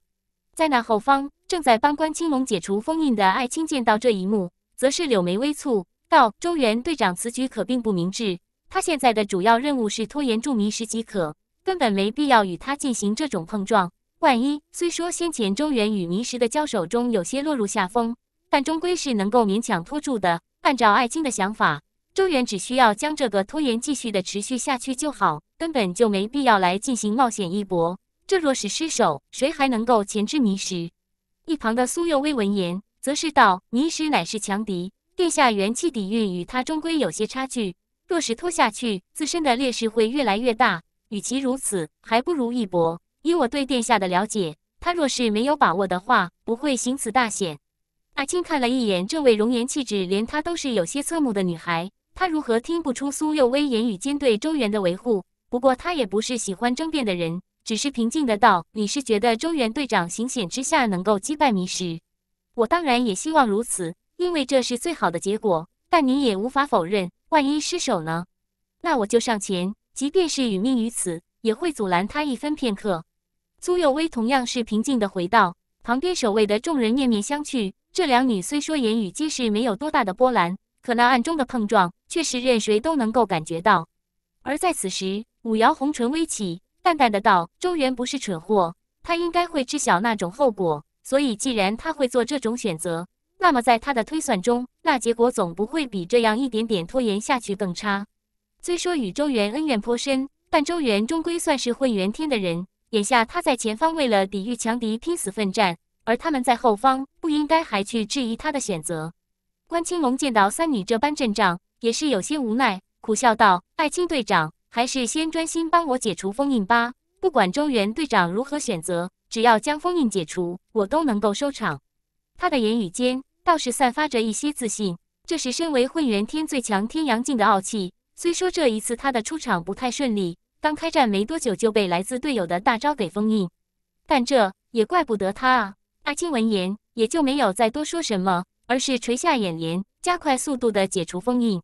在那后方正在帮关青龙解除封印的艾青见到这一幕，则是柳眉微蹙道：“周元队长此举可并不明智。”他现在的主要任务是拖延住迷石即可，根本没必要与他进行这种碰撞。万一虽说先前周元与迷石的交手中有些落入下风，但终归是能够勉强拖住的。按照艾青的想法，周元只需要将这个拖延继续的持续下去就好，根本就没必要来进行冒险一搏。这若是失手，谁还能够前置迷石？一旁的苏幼薇闻言，则是道：“迷石乃是强敌，殿下元气底蕴与他终归有些差距。”若是拖下去，自身的劣势会越来越大。与其如此，还不如一搏。以我对殿下的了解，他若是没有把握的话，不会行此大险。阿青看了一眼这位容颜气质连他都是有些侧目的女孩，他如何听不出苏幼威言语间对周元的维护？不过他也不是喜欢争辩的人，只是平静的道：“你是觉得周元队长行险之下能够击败迷石？我当然也希望如此，因为这是最好的结果。但你也无法否认。”万一失手呢？那我就上前，即便是殒命于此，也会阻拦他一分片刻。苏幼薇同样是平静的回道。旁边守卫的众人面面相觑。这两女虽说言语皆是没有多大的波澜，可那暗中的碰撞却是任谁都能够感觉到。而在此时，武瑶红唇微启，淡淡的道：“周元不是蠢货，他应该会知晓那种后果。所以，既然他会做这种选择，那么在他的推算中。”那结果总不会比这样一点点拖延下去更差。虽说与周元恩怨颇深，但周元终归算是混元天的人。眼下他在前方为了抵御强敌拼死奋战，而他们在后方不应该还去质疑他的选择。关青龙见到三女这般阵仗，也是有些无奈，苦笑道：“爱卿队长，还是先专心帮我解除封印吧。不管周元队长如何选择，只要将封印解除，我都能够收场。”他的言语间。倒是散发着一些自信，这是身为混元天最强天阳镜的傲气。虽说这一次他的出场不太顺利，刚开战没多久就被来自队友的大招给封印，但这也怪不得他啊。阿青闻言也就没有再多说什么，而是垂下眼帘，加快速度的解除封印。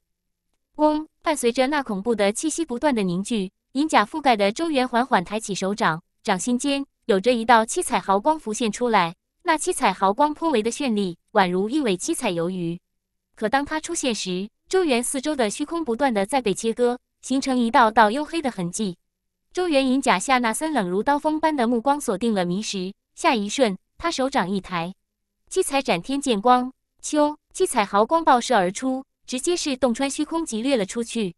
嗡，伴随着那恐怖的气息不断的凝聚，银甲覆盖的周元缓缓抬起手掌，掌心间有着一道七彩毫光浮现出来，那七彩毫光颇为的绚丽。宛如一尾七彩游鱼，可当它出现时，周元四周的虚空不断的在被切割，形成一道道黝黑的痕迹。周元银甲下那森冷如刀锋般的目光锁定了迷石，下一瞬，他手掌一抬，七彩斩天剑光，秋，七彩毫光爆射而出，直接是洞穿虚空，急掠了出去。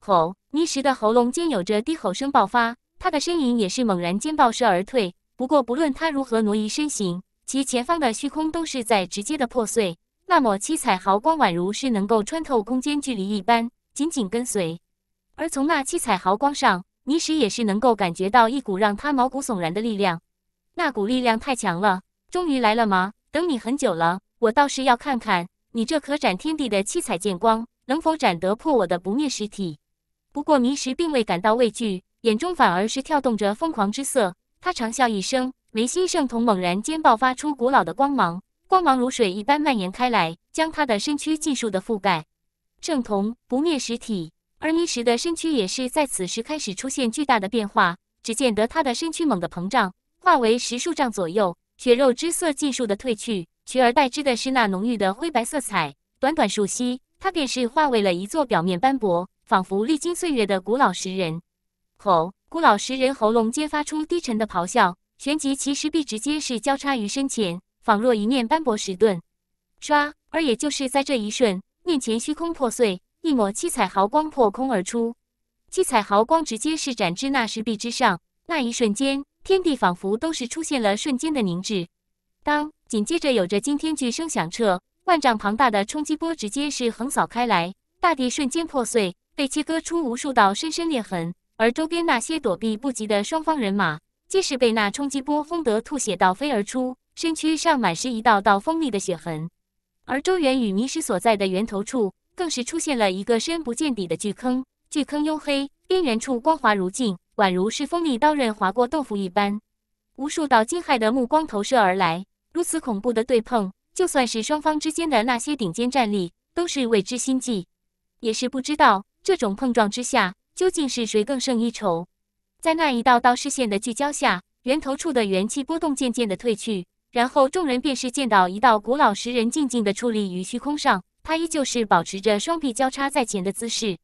吼！迷石的喉咙间有着低吼声爆发，他的身影也是猛然间爆射而退。不过，不论他如何挪移身形。其前方的虚空都是在直接的破碎，那么七彩毫光宛如是能够穿透空间距离一般，紧紧跟随。而从那七彩毫光上，泥石也是能够感觉到一股让他毛骨悚然的力量。那股力量太强了！终于来了吗？等你很久了，我倒是要看看你这可斩天地的七彩剑光能否斩得破我的不灭实体。不过泥石并未感到畏惧，眼中反而是跳动着疯狂之色。他长笑一声。维新圣童猛然间爆发出古老的光芒，光芒如水一般蔓延开来，将他的身躯尽数的覆盖。圣童不灭实体，而尼石的身躯也是在此时开始出现巨大的变化。只见得他的身躯猛地膨胀，化为十数丈左右，血肉之色尽数的褪去，取而代之的是那浓郁的灰白色彩。短短数息，他便是化为了一座表面斑驳、仿佛历经岁月的古老石人。吼！古老石人喉咙间发出低沉的咆哮。旋即，其石壁直接是交叉于身前，仿若一面斑驳石盾。唰！而也就是在这一瞬，面前虚空破碎，一抹七彩毫光破空而出。七彩毫光直接是斩至那石壁之上。那一瞬间，天地仿佛都是出现了瞬间的凝滞。当紧接着，有着惊天巨声响彻，万丈庞大的冲击波直接是横扫开来，大地瞬间破碎，被切割出无数道深深裂痕。而周边那些躲避不及的双方人马。皆是被那冲击波轰得吐血倒飞而出，身躯上满是一道道锋利的血痕。而周元与迷失所在的源头处，更是出现了一个深不见底的巨坑，巨坑黝黑，边缘处光滑如镜，宛如是锋利刀刃划过豆腐一般。无数道惊骇的目光投射而来，如此恐怖的对碰，就算是双方之间的那些顶尖战力，都是未知心计，也是不知道这种碰撞之下，究竟是谁更胜一筹。在那一道道视线的聚焦下，源头处的元气波动渐渐的退去，然后众人便是见到一道古老石人静静的矗立于虚空上，他依旧是保持着双臂交叉在前的姿势。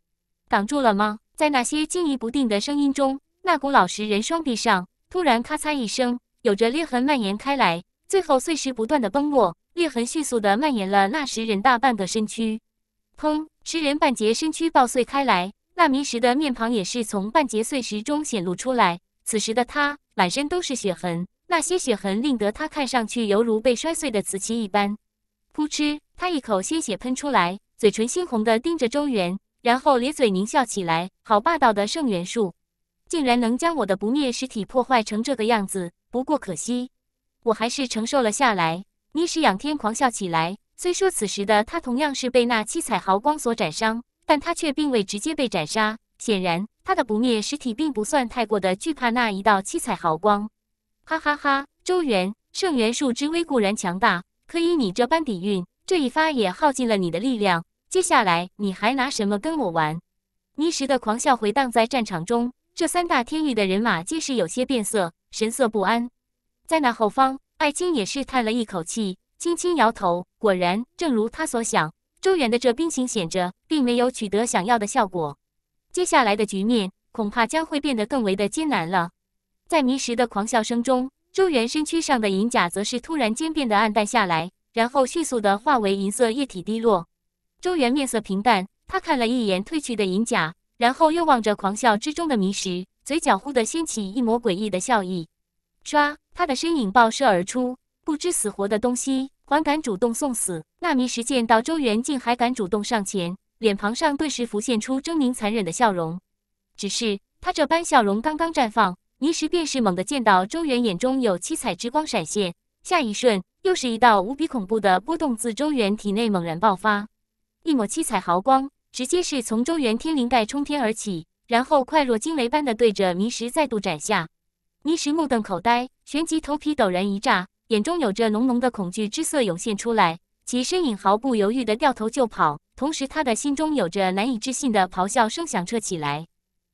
挡住了吗？在那些惊疑不定的声音中，那古老石人双臂上突然咔嚓一声，有着裂痕蔓延开来，最后碎石不断的崩落，裂痕迅速的蔓延了那石人大半个身躯。砰！石人半截身躯爆碎开来。那泥石的面庞也是从半截碎石中显露出来，此时的他满身都是血痕，那些血痕令得他看上去犹如被摔碎的瓷器一般。噗嗤，他一口鲜血喷出来，嘴唇猩红的盯着周元，然后咧嘴狞笑起来。好霸道的圣元术，竟然能将我的不灭实体破坏成这个样子。不过可惜，我还是承受了下来。泥石仰天狂笑起来，虽说此时的他同样是被那七彩毫光所斩伤。但他却并未直接被斩杀，显然他的不灭实体并不算太过的惧怕那一道七彩毫光。哈哈哈！周元，圣元术之威固然强大，可以你这般底蕴，这一发也耗尽了你的力量。接下来你还拿什么跟我玩？泥石的狂笑回荡在战场中，这三大天域的人马皆是有些变色，神色不安。在那后方，艾青也是叹了一口气，轻轻摇头。果然，正如他所想。周元的这兵行险着，并没有取得想要的效果，接下来的局面恐怕将会变得更为的艰难了。在迷石的狂笑声中，周元身躯上的银甲则是突然间变得暗淡下来，然后迅速的化为银色液体滴落。周元面色平淡，他看了一眼褪去的银甲，然后又望着狂笑之中的迷石，嘴角忽的掀起一抹诡异的笑意。唰，他的身影爆射而出，不知死活的东西。还敢主动送死？纳尼石见到周元竟还敢主动上前，脸庞上顿时浮现出狰狞残忍的笑容。只是他这般笑容刚刚绽放，泥石便是猛地见到周元眼中有七彩之光闪现，下一瞬又是一道无比恐怖的波动自周元体内猛然爆发，一抹七彩毫光直接是从周元天灵盖冲天而起，然后快若惊雷般的对着泥石再度斩下。泥石目瞪口呆，旋即头皮陡然一炸。眼中有着浓浓的恐惧之色涌现出来，其身影毫不犹豫的掉头就跑，同时他的心中有着难以置信的咆哮声响彻起来：“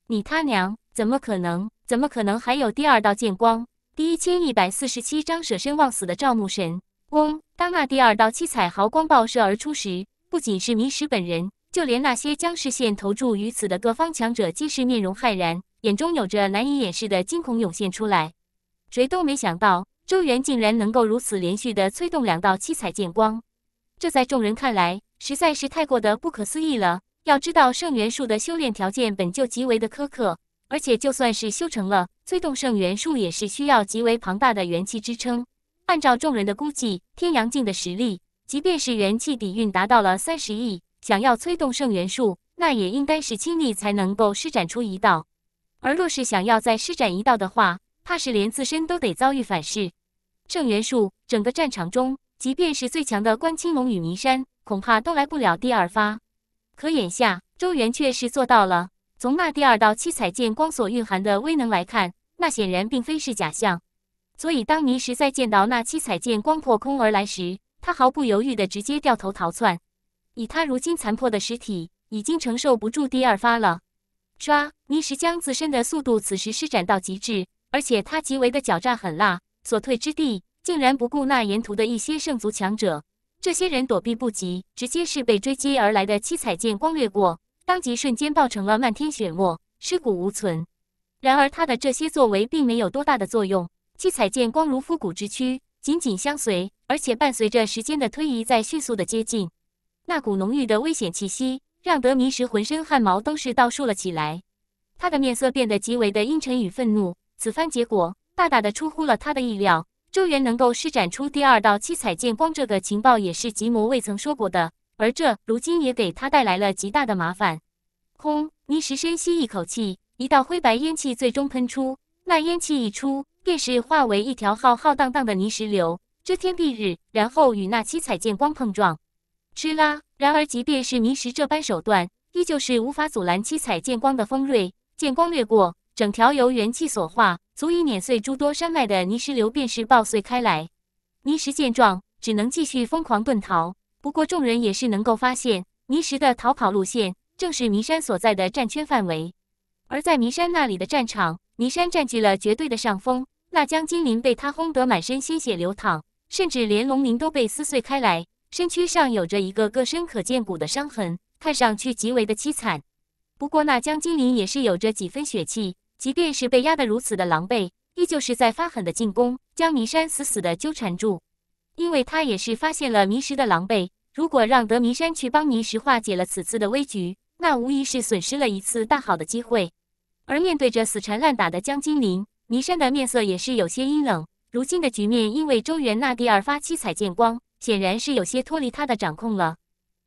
你他娘怎么可能？怎么可能还有第二道剑光？”第一千一百四十七章舍身忘死的赵牧神。嗡！当那第二道七彩毫光爆射而出时，不仅是迷石本人，就连那些将视线投注于此的各方强者，皆是面容骇然，眼中有着难以掩饰的惊恐涌现出来。谁都没想到。周元竟然能够如此连续的催动两道七彩剑光，这在众人看来实在是太过的不可思议了。要知道圣元术的修炼条件本就极为的苛刻，而且就算是修成了，催动圣元术也是需要极为庞大的元气支撑。按照众人的估计，天阳境的实力，即便是元气底蕴达到了三十亿，想要催动圣元术，那也应该是倾力才能够施展出一道。而若是想要再施展一道的话，怕是连自身都得遭遇反噬。圣元术，整个战场中，即便是最强的关青龙与弥山，恐怕都来不了第二发。可眼下，周元却是做到了。从那第二道七彩剑光所蕴含的威能来看，那显然并非是假象。所以，当倪石在见到那七彩剑光破空而来时，他毫不犹豫地直接掉头逃窜。以他如今残破的实体，已经承受不住第二发了。唰！倪石将自身的速度此时施展到极致，而且他极为的狡诈狠辣。所退之地，竟然不顾那沿途的一些圣族强者，这些人躲避不及，直接是被追击而来的七彩剑光掠过，当即瞬间爆成了漫天血沫，尸骨无存。然而他的这些作为并没有多大的作用，七彩剑光如夫骨之躯，紧紧相随，而且伴随着时间的推移，在迅速的接近。那股浓郁的危险气息，让德迷什浑身汗毛都是倒竖了起来，他的面色变得极为的阴沉与愤怒。此番结果。大大的出乎了他的意料，周元能够施展出第二道七彩剑光，这个情报也是吉摩未曾说过的，而这如今也给他带来了极大的麻烦。空泥石深吸一口气，一道灰白烟气最终喷出，那烟气一出，便是化为一条浩浩荡荡的泥石流，遮天蔽日，然后与那七彩剑光碰撞。吃啦！然而即便是泥石这般手段，依旧是无法阻拦七彩剑光的锋锐，剑光掠过，整条由元气所化。足以碾碎诸多山脉的泥石流便是爆碎开来，泥石见状只能继续疯狂遁逃。不过众人也是能够发现，泥石的逃跑路线正是弥山所在的战圈范围。而在弥山那里的战场，弥山占据了绝对的上风。那江精灵被他轰得满身鲜血流淌，甚至连龙鳞都被撕碎开来，身躯上有着一个个深可见骨的伤痕，看上去极为的凄惨。不过那江精灵也是有着几分血气。即便是被压得如此的狼狈，依旧是在发狠的进攻，将弥山死死的纠缠住。因为他也是发现了弥石的狼狈，如果让德弥山去帮弥石化解了此次的危局，那无疑是损失了一次大好的机会。而面对着死缠烂打的江金林，弥山的面色也是有些阴冷。如今的局面，因为周元那第二发七彩剑光，显然是有些脱离他的掌控了。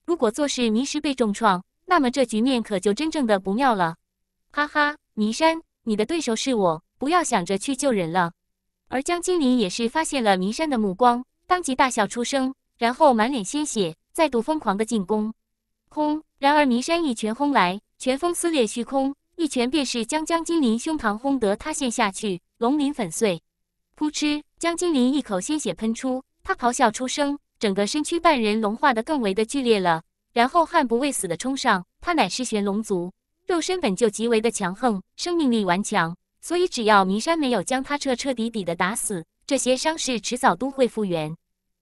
如果做事弥石被重创，那么这局面可就真正的不妙了。哈哈，弥山。你的对手是我，不要想着去救人了。而江金林也是发现了弥山的目光，当即大笑出声，然后满脸鲜血，再度疯狂的进攻。轰！然而弥山一拳轰来，拳风撕裂虚空，一拳便是将江金林胸膛轰得塌陷下去，龙鳞粉碎。噗嗤！江金林一口鲜血喷出，他咆哮出声，整个身躯半人龙化得更为的剧烈了，然后悍不畏死的冲上，他乃是玄龙族。肉身本就极为的强横，生命力顽强，所以只要弥山没有将他彻彻底底的打死，这些伤势迟早都会复原。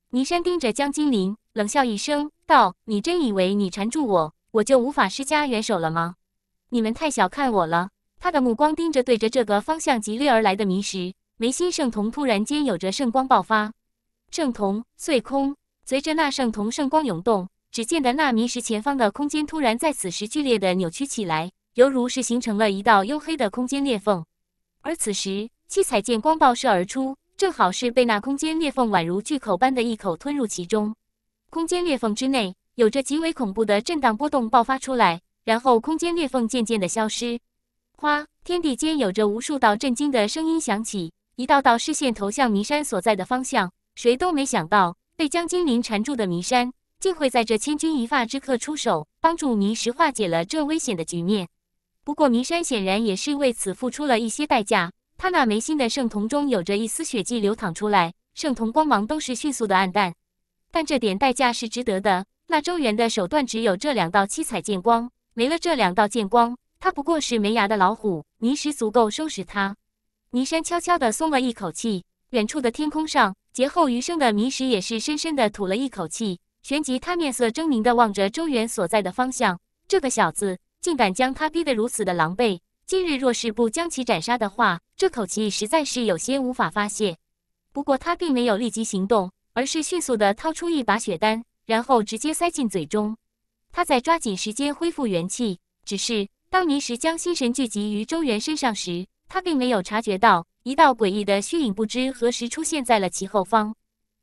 弥山盯着江金林，冷笑一声道：“你真以为你缠住我，我就无法施加援手了吗？你们太小看我了。”他的目光盯着对着这个方向急掠而来的迷石，眉心圣瞳突然间有着圣光爆发，圣瞳碎空。随着那圣瞳圣光涌动，只见得那迷石前方的空间突然在此时剧烈的扭曲起来。犹如是形成了一道黝黑的空间裂缝，而此时七彩剑光爆射而出，正好是被那空间裂缝宛如巨口般的一口吞入其中。空间裂缝之内，有着极为恐怖的震荡波动爆发出来，然后空间裂缝渐渐的消失。哗！天地间有着无数道震惊的声音响起，一道道视线投向弥山所在的方向。谁都没想到，被江精灵缠住的弥山，竟会在这千钧一发之刻出手，帮助迷石化解了这危险的局面。不过，弥山显然也是为此付出了一些代价。他那眉心的圣瞳中有着一丝血迹流淌出来，圣瞳光芒都是迅速的暗淡。但这点代价是值得的。那周元的手段只有这两道七彩剑光，没了这两道剑光，他不过是没牙的老虎。泥石足够收拾他。弥山悄悄地松了一口气。远处的天空上，劫后余生的泥石也是深深的吐了一口气。旋即，他面色狰狞地望着周元所在的方向。这个小子。竟敢将他逼得如此的狼狈，今日若是不将其斩杀的话，这口气实在是有些无法发泄。不过他并没有立即行动，而是迅速的掏出一把血丹，然后直接塞进嘴中。他在抓紧时间恢复元气。只是当泥石将心神聚集于周元身上时，他并没有察觉到一道诡异的虚影不知何时出现在了其后方。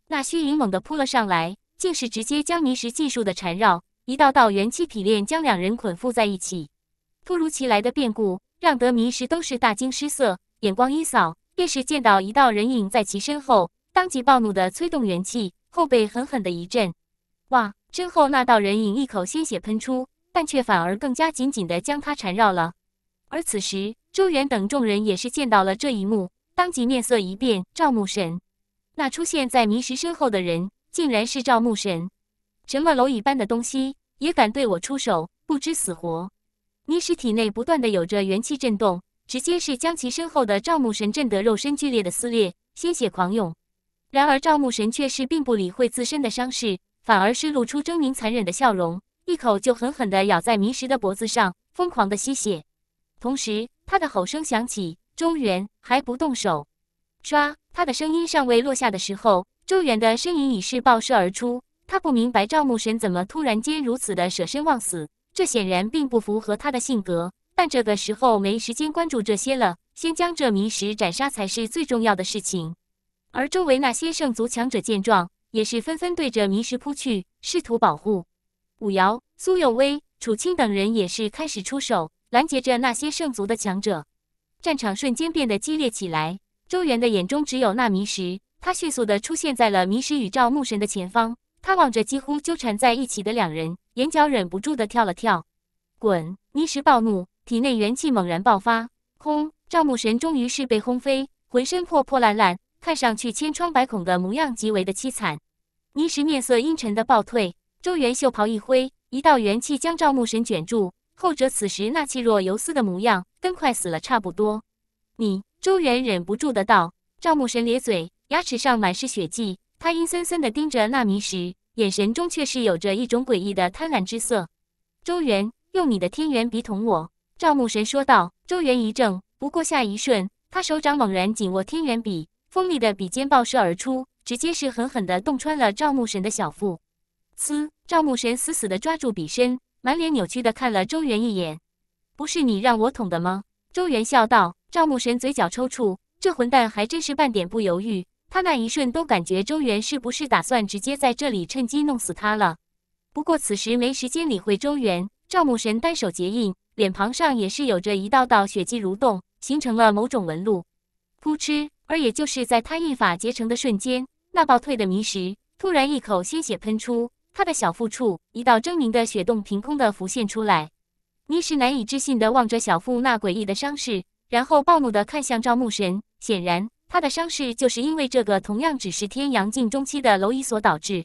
那虚影猛地扑了上来，竟是直接将泥石尽数的缠绕。一道道元气体炼将两人捆缚在一起，突如其来的变故让得迷失都是大惊失色，眼光一扫，便是见到一道人影在其身后，当即暴怒的催动元气，后背狠狠的一震。哇！身后那道人影一口鲜血喷出，但却反而更加紧紧的将他缠绕了。而此时，周元等众人也是见到了这一幕，当即面色一变，赵牧神，那出现在迷失身后的人，竟然是赵牧神。什么蝼蚁般的东西也敢对我出手，不知死活！迷石体内不断的有着元气震动，直接是将其身后的赵牧神震得肉身剧烈的撕裂，鲜血狂涌。然而赵牧神却是并不理会自身的伤势，反而是露出狰狞残忍的笑容，一口就狠狠的咬在迷失的脖子上，疯狂的吸血。同时，他的吼声响起：“周元还不动手！”唰，他的声音尚未落下的时候，周元的身影已是爆射而出。他不明白赵牧神怎么突然间如此的舍身忘死，这显然并不符合他的性格。但这个时候没时间关注这些了，先将这迷石斩杀才是最重要的事情。而周围那些圣族强者见状，也是纷纷对着迷石扑去，试图保护。武瑶、苏有威、楚青等人也是开始出手，拦截着那些圣族的强者。战场瞬间变得激烈起来。周元的眼中只有那迷石，他迅速的出现在了迷石与赵牧神的前方。他望着几乎纠缠在一起的两人，眼角忍不住的跳了跳。滚！泥石暴怒，体内元气猛然爆发，轰！赵牧神终于是被轰飞，浑身破破烂烂，看上去千疮百孔的模样极为的凄惨。泥石面色阴沉的暴退，周元袖袍一挥，一道元气将赵牧神卷住，后者此时那气若游丝的模样，跟快死了差不多。你，周元忍不住的道。赵牧神咧嘴，牙齿上满是血迹。他阴森森地盯着那名时，眼神中却是有着一种诡异的贪婪之色。周元，用你的天元笔捅我！”赵牧神说道。周元一怔，不过下一瞬，他手掌猛然紧握天元笔，锋利的笔尖爆射而出，直接是狠狠地洞穿了赵牧神的小腹。嘶！赵牧神死死地抓住笔身，满脸扭曲地看了周元一眼：“不是你让我捅的吗？”周元笑道。赵牧神嘴角抽搐，这混蛋还真是半点不犹豫。他那一瞬都感觉周元是不是打算直接在这里趁机弄死他了？不过此时没时间理会周元，赵牧神单手结印，脸庞上也是有着一道道血迹蠕动，形成了某种纹路。噗嗤！而也就是在他一法结成的瞬间，那暴退的泥石突然一口鲜血喷出，他的小腹处一道狰狞的血洞凭空的浮现出来。泥石难以置信的望着小腹那诡异的伤势，然后暴怒的看向赵牧神，显然。他的伤势就是因为这个同样只是天阳境中期的蝼蚁所导致。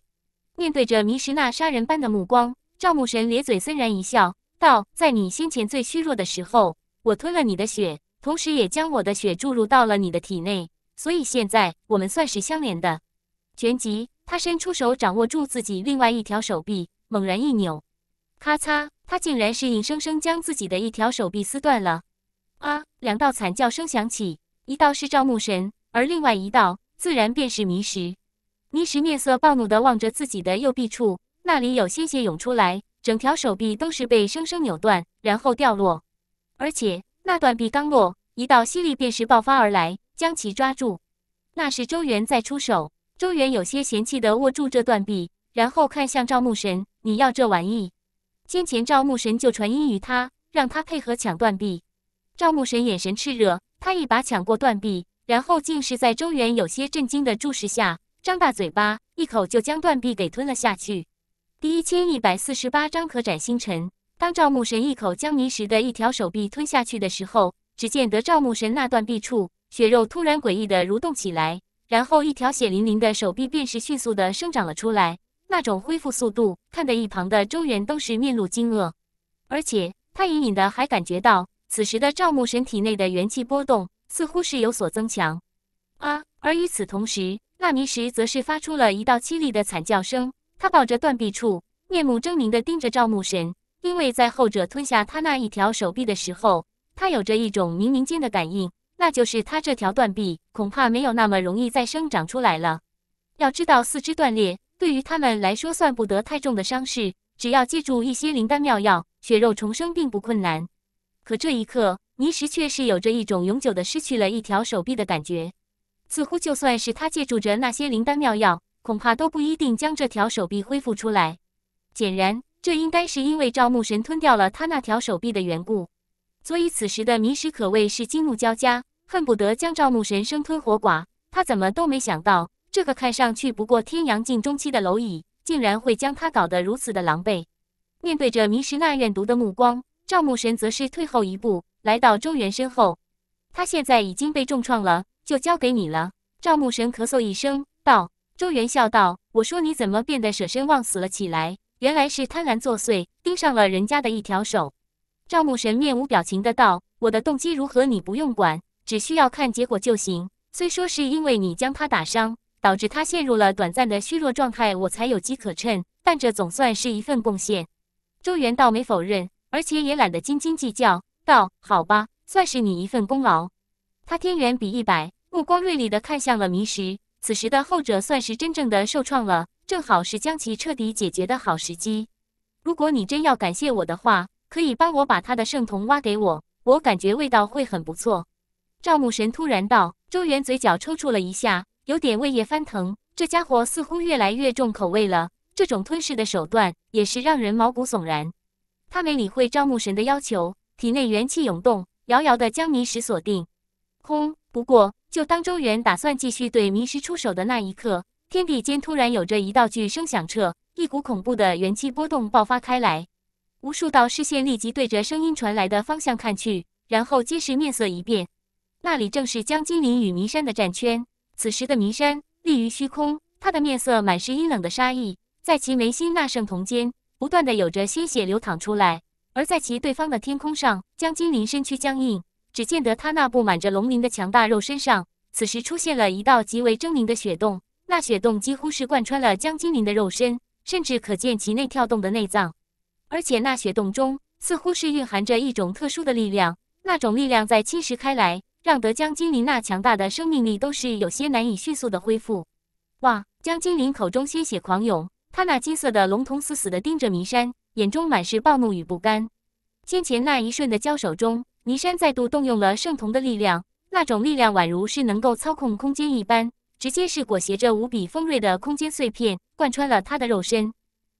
面对着迷失那杀人般的目光，赵牧神咧嘴森然一笑，道：“在你先前最虚弱的时候，我吞了你的血，同时也将我的血注入到了你的体内，所以现在我们算是相连的。”旋即，他伸出手，掌握住自己另外一条手臂，猛然一扭，咔嚓，他竟然是硬生生将自己的一条手臂撕断了！啊，两道惨叫声响起。一道是赵牧神，而另外一道自然便是迷石。迷石面色暴怒的望着自己的右臂处，那里有鲜血涌出来，整条手臂都是被生生扭断，然后掉落。而且那断臂刚落，一道吸力便是爆发而来，将其抓住。那是周元在出手。周元有些嫌弃的握住这断臂，然后看向赵牧神：“你要这玩意？”先前赵牧神就传音于他，让他配合抢断臂。赵牧神眼神炽热。他一把抢过断臂，然后竟是在周元有些震惊的注视下，张大嘴巴，一口就将断臂给吞了下去。第一千一百四十八章可斩星辰。当赵牧神一口将泥石的一条手臂吞下去的时候，只见得赵牧神那断臂处，血肉突然诡异的蠕动起来，然后一条血淋淋的手臂便是迅速的生长了出来。那种恢复速度，看得一旁的周元都是面露惊愕，而且他隐隐的还感觉到。此时的赵牧神体内的元气波动似乎是有所增强，啊！而与此同时，纳尼什则是发出了一道凄厉的惨叫声。他抱着断臂处，面目狰狞地盯着赵牧神。因为在后者吞下他那一条手臂的时候，他有着一种冥冥间的感应，那就是他这条断臂恐怕没有那么容易再生长出来了。要知道，四肢断裂对于他们来说算不得太重的伤势，只要借助一些灵丹妙药，血肉重生并不困难。可这一刻，迷失却是有着一种永久的失去了一条手臂的感觉，似乎就算是他借助着那些灵丹妙药，恐怕都不一定将这条手臂恢复出来。显然，这应该是因为赵木神吞掉了他那条手臂的缘故。所以此时的迷失可谓是惊怒交加，恨不得将赵木神生吞活剐。他怎么都没想到，这个看上去不过天阳境中期的蝼蚁，竟然会将他搞得如此的狼狈。面对着迷失那怨毒的目光。赵牧神则是退后一步，来到周元身后。他现在已经被重创了，就交给你了。赵牧神咳嗽一声道：“周元，笑道，我说你怎么变得舍身忘死了起来？原来是贪婪作祟，盯上了人家的一条手。”赵牧神面无表情的道：“我的动机如何，你不用管，只需要看结果就行。虽说是因为你将他打伤，导致他陷入了短暂的虚弱状态，我才有机可趁，但这总算是一份贡献。”周元倒没否认。而且也懒得斤斤计较，道：“好吧，算是你一份功劳。”他天元比一百，目光锐利地看向了迷石。此时的后者算是真正的受创了，正好是将其彻底解决的好时机。如果你真要感谢我的话，可以帮我把他的圣瞳挖给我，我感觉味道会很不错。”赵牧神突然道。周元嘴角抽搐了一下，有点胃液翻腾。这家伙似乎越来越重口味了。这种吞噬的手段也是让人毛骨悚然。他没理会招募神的要求，体内元气涌动，遥遥的将迷失锁定。空。不过，就当周元打算继续对迷失出手的那一刻，天地间突然有着一道巨声响彻，一股恐怖的元气波动爆发开来。无数道视线立即对着声音传来的方向看去，然后皆是面色一变。那里正是江金林与迷山的战圈。此时的迷山立于虚空，他的面色满是阴冷的杀意，在其眉心那圣瞳间。不断的有着鲜血流淌出来，而在其对方的天空上，江精灵身躯僵硬，只见得他那布满着龙鳞的强大肉身上，此时出现了一道极为狰狞的血洞，那血洞几乎是贯穿了江精灵的肉身，甚至可见其内跳动的内脏，而且那血洞中似乎是蕴含着一种特殊的力量，那种力量在侵蚀开来，让得江精灵那强大的生命力都是有些难以迅速的恢复。哇！江精灵口中鲜血狂涌。他那金色的龙瞳死死地盯着弥山，眼中满是暴怒与不甘。先前那一瞬的交手中，弥山再度动用了圣瞳的力量，那种力量宛如是能够操控空间一般，直接是裹挟着无比锋锐的空间碎片，贯穿了他的肉身。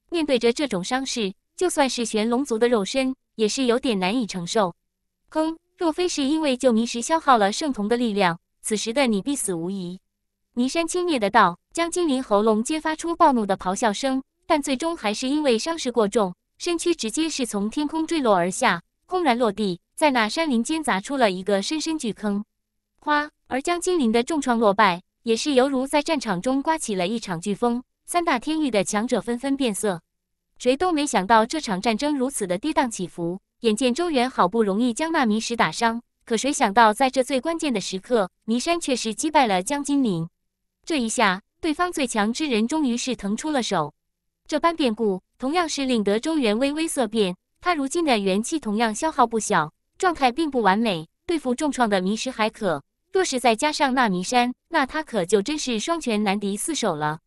面对着这种伤势，就算是玄龙族的肉身，也是有点难以承受。哼，若非是因为救弥时消耗了圣瞳的力量，此时的你必死无疑。”弥山轻蔑地道。江金林喉咙皆发出暴怒的咆哮声，但最终还是因为伤势过重，身躯直接是从天空坠落而下，轰然落地，在那山林间砸出了一个深深巨坑。哗！而江金林的重创落败，也是犹如在战场中刮起了一场飓风，三大天域的强者纷纷变色，谁都没想到这场战争如此的跌宕起伏。眼见周元好不容易将那迷石打伤，可谁想到，在这最关键的时刻，迷山却是击败了江金林，这一下。对方最强之人终于是腾出了手，这般变故同样是令得周元微微色变。他如今的元气同样消耗不小，状态并不完美。对付重创的迷石还可，若是再加上那迷山，那他可就真是双拳难敌四手了。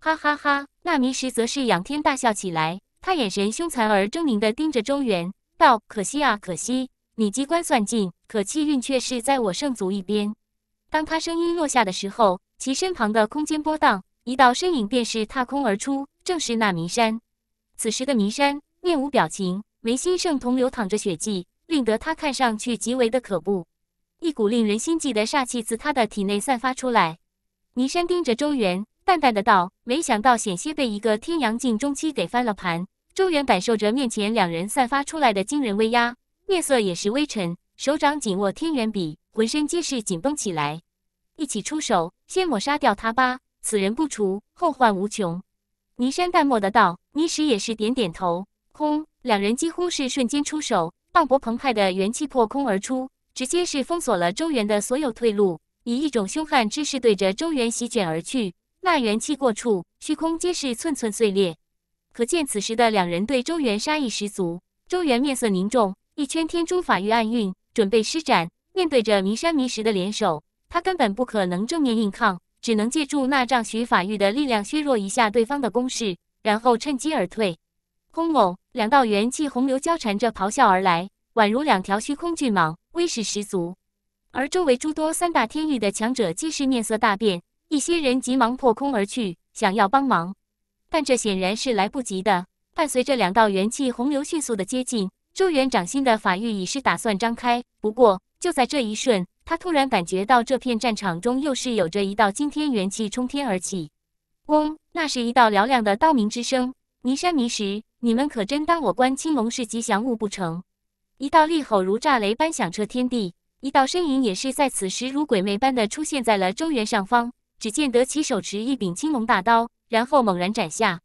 哈哈哈！那迷石则是仰天大笑起来，他眼神凶残而狰狞的盯着周元，道：“可惜啊，可惜，你机关算尽，可气运却是在我圣族一边。”当他声音落下的时候。其身旁的空间波荡，一道身影便是踏空而出，正是那迷山。此时的迷山面无表情，眉心正同流淌着血迹，令得他看上去极为的可怖。一股令人心悸的煞气自他的体内散发出来。迷山盯着周元，淡淡的道：“没想到险些被一个天阳境中期给翻了盘。”周元感受着面前两人散发出来的惊人威压，面色也是微沉，手掌紧握天元笔，浑身皆是紧绷起来。一起出手，先抹杀掉他吧！此人不除，后患无穷。弥山淡漠的道，弥石也是点点头。轰！两人几乎是瞬间出手，磅礴澎湃的元气破空而出，直接是封锁了周元的所有退路，以一种凶悍之势对着周元席卷而去。那元气过处，虚空皆是寸寸碎裂。可见此时的两人对周元杀意十足。周元面色凝重，一圈天珠法玉暗运，准备施展。面对着弥山弥石的联手。他根本不可能正面硬抗，只能借助那丈许法域的力量削弱一下对方的攻势，然后趁机而退。轰！隆，两道元气洪流交缠着咆哮而来，宛如两条虚空巨蟒，威势十足。而周围诸多三大天域的强者皆是面色大变，一些人急忙破空而去，想要帮忙，但这显然是来不及的。伴随着两道元气洪流迅速的接近，周元掌心的法域已是打算张开，不过就在这一瞬。他突然感觉到这片战场中又是有着一道惊天元气冲天而起，嗡，那是一道嘹亮的刀鸣之声。迷山迷石，你们可真当我关青龙是吉祥物不成？一道厉吼如炸雷般响彻天地，一道身影也是在此时如鬼魅般的出现在了周原上方。只见得其手持一柄青龙大刀，然后猛然斩下。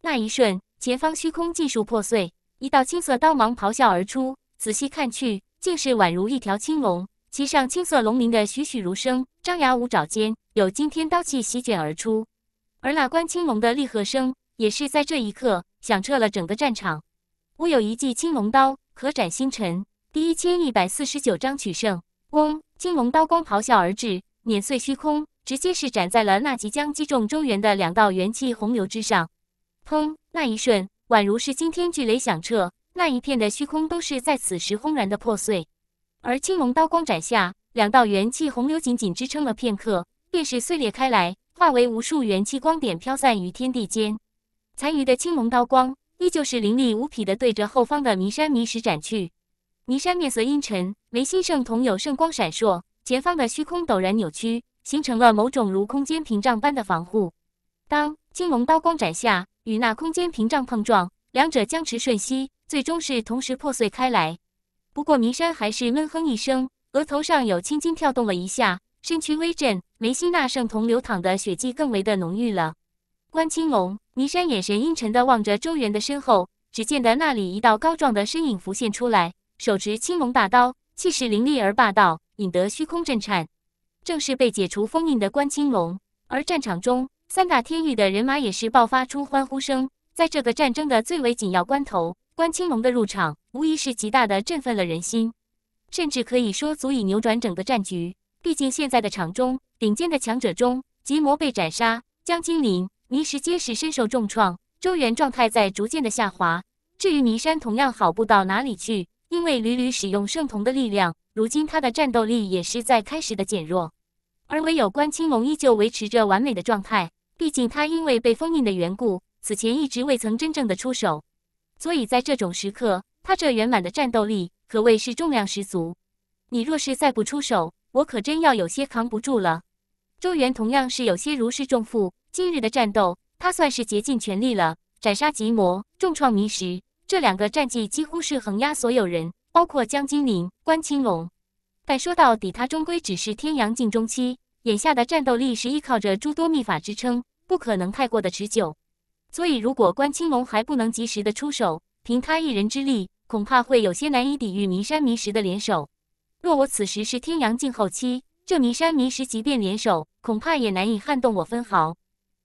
那一瞬，前方虚空尽数破碎，一道青色刀芒咆哮而出。仔细看去，竟是宛如一条青龙。其上青色龙鳞的栩栩如生，张牙舞爪间有惊天刀气席卷而出，而那关青龙的厉喝声也是在这一刻响彻了整个战场。我有一记青龙刀，可斩星辰。第一千一百四十九章取胜。嗡，青龙刀光咆哮而至，碾碎虚空，直接是斩在了那即将击中中原的两道元气洪流之上。砰！那一瞬，宛如是惊天巨雷响彻，那一片的虚空都是在此时轰然的破碎。而青龙刀光斩下，两道元气洪流仅仅支撑了片刻，便是碎裂开来，化为无数元气光点飘散于天地间。残余的青龙刀光依旧是凌厉无匹的，对着后方的弥山弥石斩去。弥山面色阴沉，眉心圣瞳有圣光闪烁，前方的虚空陡然扭曲，形成了某种如空间屏障般的防护。当青龙刀光斩下，与那空间屏障碰撞，两者僵持瞬息，最终是同时破碎开来。不过，弥山还是闷哼一声，额头上有青筋跳动了一下，身躯微震，眉心那圣瞳流淌的血迹更为的浓郁了。关青龙，弥山眼神阴沉的望着周元的身后，只见得那里一道高壮的身影浮现出来，手持青龙大刀，气势凌厉而霸道，引得虚空震颤。正是被解除封印的关青龙。而战场中，三大天域的人马也是爆发出欢呼声，在这个战争的最为紧要关头。关青龙的入场无疑是极大的振奋了人心，甚至可以说足以扭转整个战局。毕竟现在的场中，顶尖的强者中，极魔被斩杀，江金林、泥石皆是身受重创，周元状态在逐渐的下滑。至于泥山，同样好不到哪里去，因为屡屡使用圣童的力量，如今他的战斗力也是在开始的减弱。而唯有关青龙依旧维持着完美的状态，毕竟他因为被封印的缘故，此前一直未曾真正的出手。所以在这种时刻，他这圆满的战斗力可谓是重量十足。你若是再不出手，我可真要有些扛不住了。周元同样是有些如释重负，今日的战斗他算是竭尽全力了，斩杀极魔，重创迷石，这两个战绩几乎是横压所有人，包括江金林、关青龙。但说到底，他终归只是天阳境中期，眼下的战斗力是依靠着诸多秘法支撑，不可能太过的持久。所以，如果关青龙还不能及时的出手，凭他一人之力，恐怕会有些难以抵御迷山迷石的联手。若我此时是天阳境后期，这迷山迷石即便联手，恐怕也难以撼动我分毫。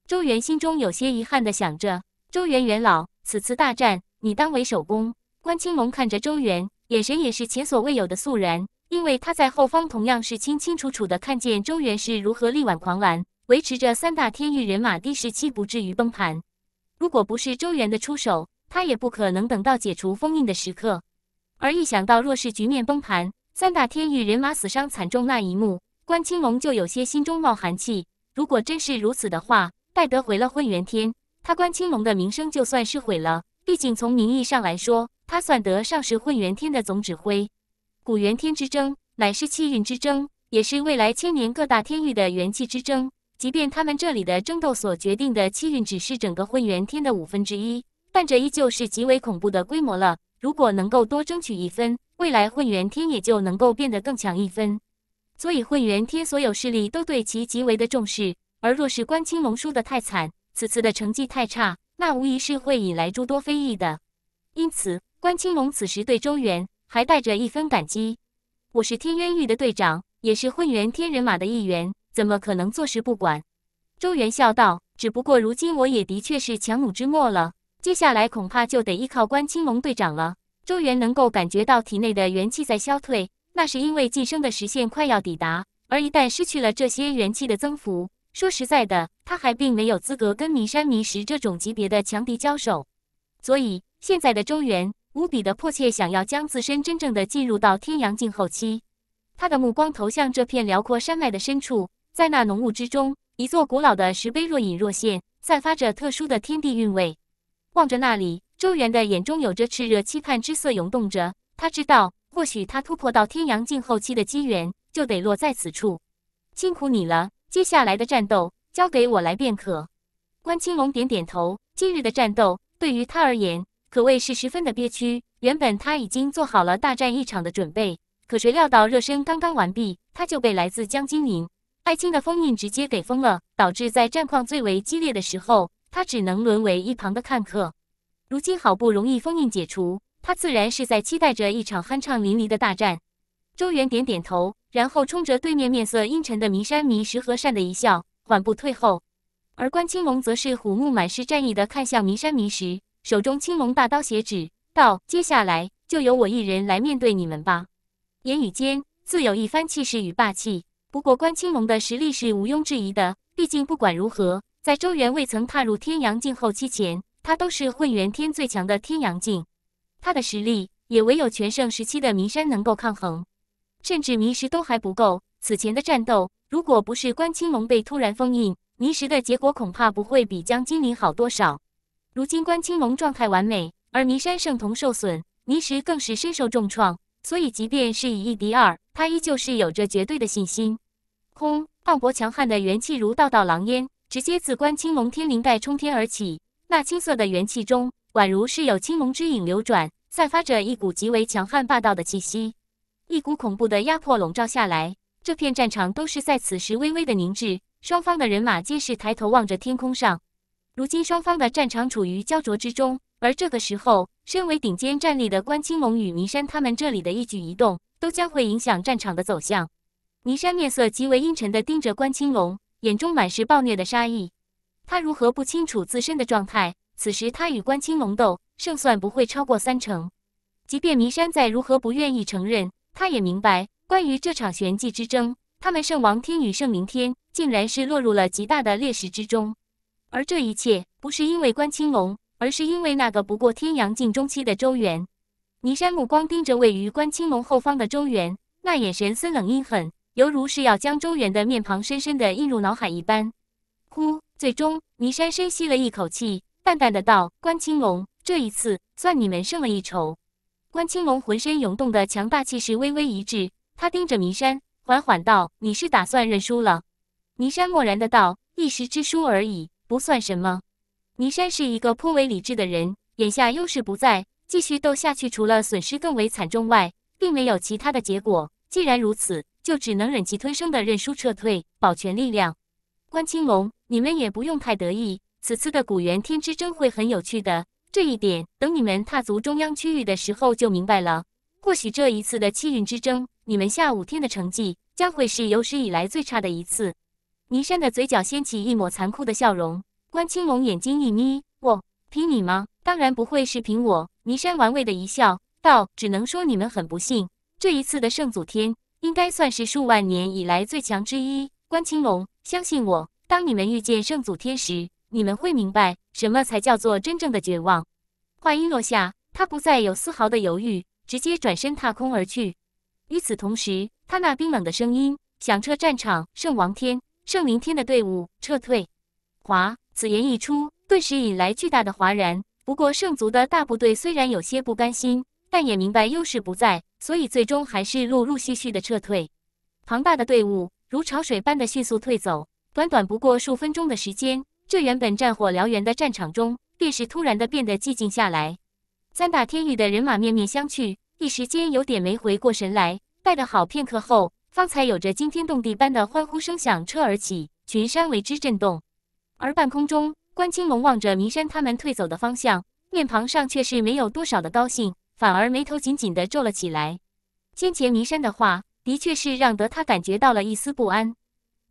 周元心中有些遗憾的想着。周元元老，此次大战，你当为首功。”关青龙看着周元，眼神也是前所未有的肃然，因为他在后方同样是清清楚楚的看见周元是如何力挽狂澜，维持着三大天域人马第十七，不至于崩盘。如果不是周元的出手，他也不可能等到解除封印的时刻。而一想到若是局面崩盘，三大天域人马死伤惨重那一幕，关青龙就有些心中冒寒气。如果真是如此的话，戴得回了混元天，他关青龙的名声就算是毁了。毕竟从名义上来说，他算得上是混元天的总指挥。古元天之争，乃是气运之争，也是未来千年各大天域的元气之争。即便他们这里的争斗所决定的气运只是整个混元天的五分之一，但这依旧是极为恐怖的规模了。如果能够多争取一分，未来混元天也就能够变得更强一分。所以混元天所有势力都对其极为的重视。而若是关青龙输的太惨，此次的成绩太差，那无疑是会引来诸多非议的。因此，关青龙此时对周元还带着一分感激。我是天渊域的队长，也是混元天人马的一员。怎么可能坐视不管？周元笑道：“只不过如今我也的确是强弩之末了，接下来恐怕就得依靠关青龙队长了。”周元能够感觉到体内的元气在消退，那是因为晋升的时限快要抵达，而一旦失去了这些元气的增幅，说实在的，他还并没有资格跟名山名石这种级别的强敌交手。所以，现在的周元无比的迫切，想要将自身真正的进入到天阳境后期。他的目光投向这片辽阔山脉的深处。在那浓雾之中，一座古老的石碑若隐若现，散发着特殊的天地韵味。望着那里，周元的眼中有着炽热期盼之色涌动着。他知道，或许他突破到天阳境后期的机缘就得落在此处。辛苦你了，接下来的战斗交给我来便可。关青龙点点头。今日的战斗对于他而言可谓是十分的憋屈。原本他已经做好了大战一场的准备，可谁料到热身刚刚完毕，他就被来自江金陵。爱卿的封印直接给封了，导致在战况最为激烈的时候，他只能沦为一旁的看客。如今好不容易封印解除，他自然是在期待着一场酣畅淋漓的大战。周元点点头，然后冲着对面面色阴沉的弥山弥石和善的一笑，缓步退后。而关青龙则是虎目满是战意地看向弥山弥石，手中青龙大刀斜指，道：“接下来就由我一人来面对你们吧。”言语间自有一番气势与霸气。不过，关青龙的实力是毋庸置疑的。毕竟，不管如何，在周元未曾踏入天阳境后期前，他都是混元天最强的天阳境。他的实力也唯有全盛时期的弥山能够抗衡，甚至弥石都还不够。此前的战斗，如果不是关青龙被突然封印，弥石的结果恐怕不会比江金林好多少。如今，关青龙状态完美，而弥山圣瞳受损，弥石更是身受重创。所以，即便是以一敌二。他依旧是有着绝对的信心，轰！磅礴强悍的元气如道道狼烟，直接自关青龙天灵盖冲天而起。那青色的元气中，宛如是有青龙之影流转，散发着一股极为强悍霸道的气息。一股恐怖的压迫笼罩下来，这片战场都是在此时微微的凝滞，双方的人马皆是抬头望着天空上。如今双方的战场处于焦灼之中，而这个时候，身为顶尖战力的关青龙与弥山他们这里的一举一动。都将会影响战场的走向。倪山面色极为阴沉的盯着关青龙，眼中满是暴虐的杀意。他如何不清楚自身的状态？此时他与关青龙斗，胜算不会超过三成。即便倪山再如何不愿意承认，他也明白，关于这场玄技之争，他们圣王天与圣明天，竟然是落入了极大的劣势之中。而这一切，不是因为关青龙，而是因为那个不过天阳境中期的周元。倪山目光盯着位于关青龙后方的周元，那眼神森冷阴狠，犹如是要将周元的面庞深深地印入脑海一般。呼，最终，倪山深吸了一口气，淡淡的道：“关青龙，这一次算你们胜了一筹。”关青龙浑身涌动的强大气势微微一滞，他盯着倪山，缓缓道：“你是打算认输了？”倪山漠然的道：“一时之输而已，不算什么。”倪山是一个颇为理智的人，眼下优势不在。继续斗下去，除了损失更为惨重外，并没有其他的结果。既然如此，就只能忍气吞声地认输撤退，保全力量。关青龙，你们也不用太得意，此次的古元天之争会很有趣的，这一点等你们踏足中央区域的时候就明白了。或许这一次的气运之争，你们下五天的成绩将会是有史以来最差的一次。霓山的嘴角掀起一抹残酷的笑容，关青龙眼睛一眯。凭你吗？当然不会是凭我。弥山玩味的一笑，道：“只能说你们很不幸，这一次的圣祖天应该算是数万年以来最强之一。”关青龙，相信我，当你们遇见圣祖天时，你们会明白什么才叫做真正的绝望。话音落下，他不再有丝毫的犹豫，直接转身踏空而去。与此同时，他那冰冷的声音响彻战场：“圣王天、圣灵天的队伍撤退。”华，此言一出。顿时引来巨大的哗然。不过圣族的大部队虽然有些不甘心，但也明白优势不在，所以最终还是陆陆续续的撤退。庞大的队伍如潮水般的迅速退走，短短不过数分钟的时间，这原本战火燎原的战场中，便是突然的变得寂静下来。三大天域的人马面面相觑，一时间有点没回过神来。待得好片刻后，方才有着惊天动地般的欢呼声响彻而起，群山为之震动，而半空中。关青龙望着弥山他们退走的方向，面庞上却是没有多少的高兴，反而眉头紧紧的皱了起来。先前弥山的话，的确是让得他感觉到了一丝不安。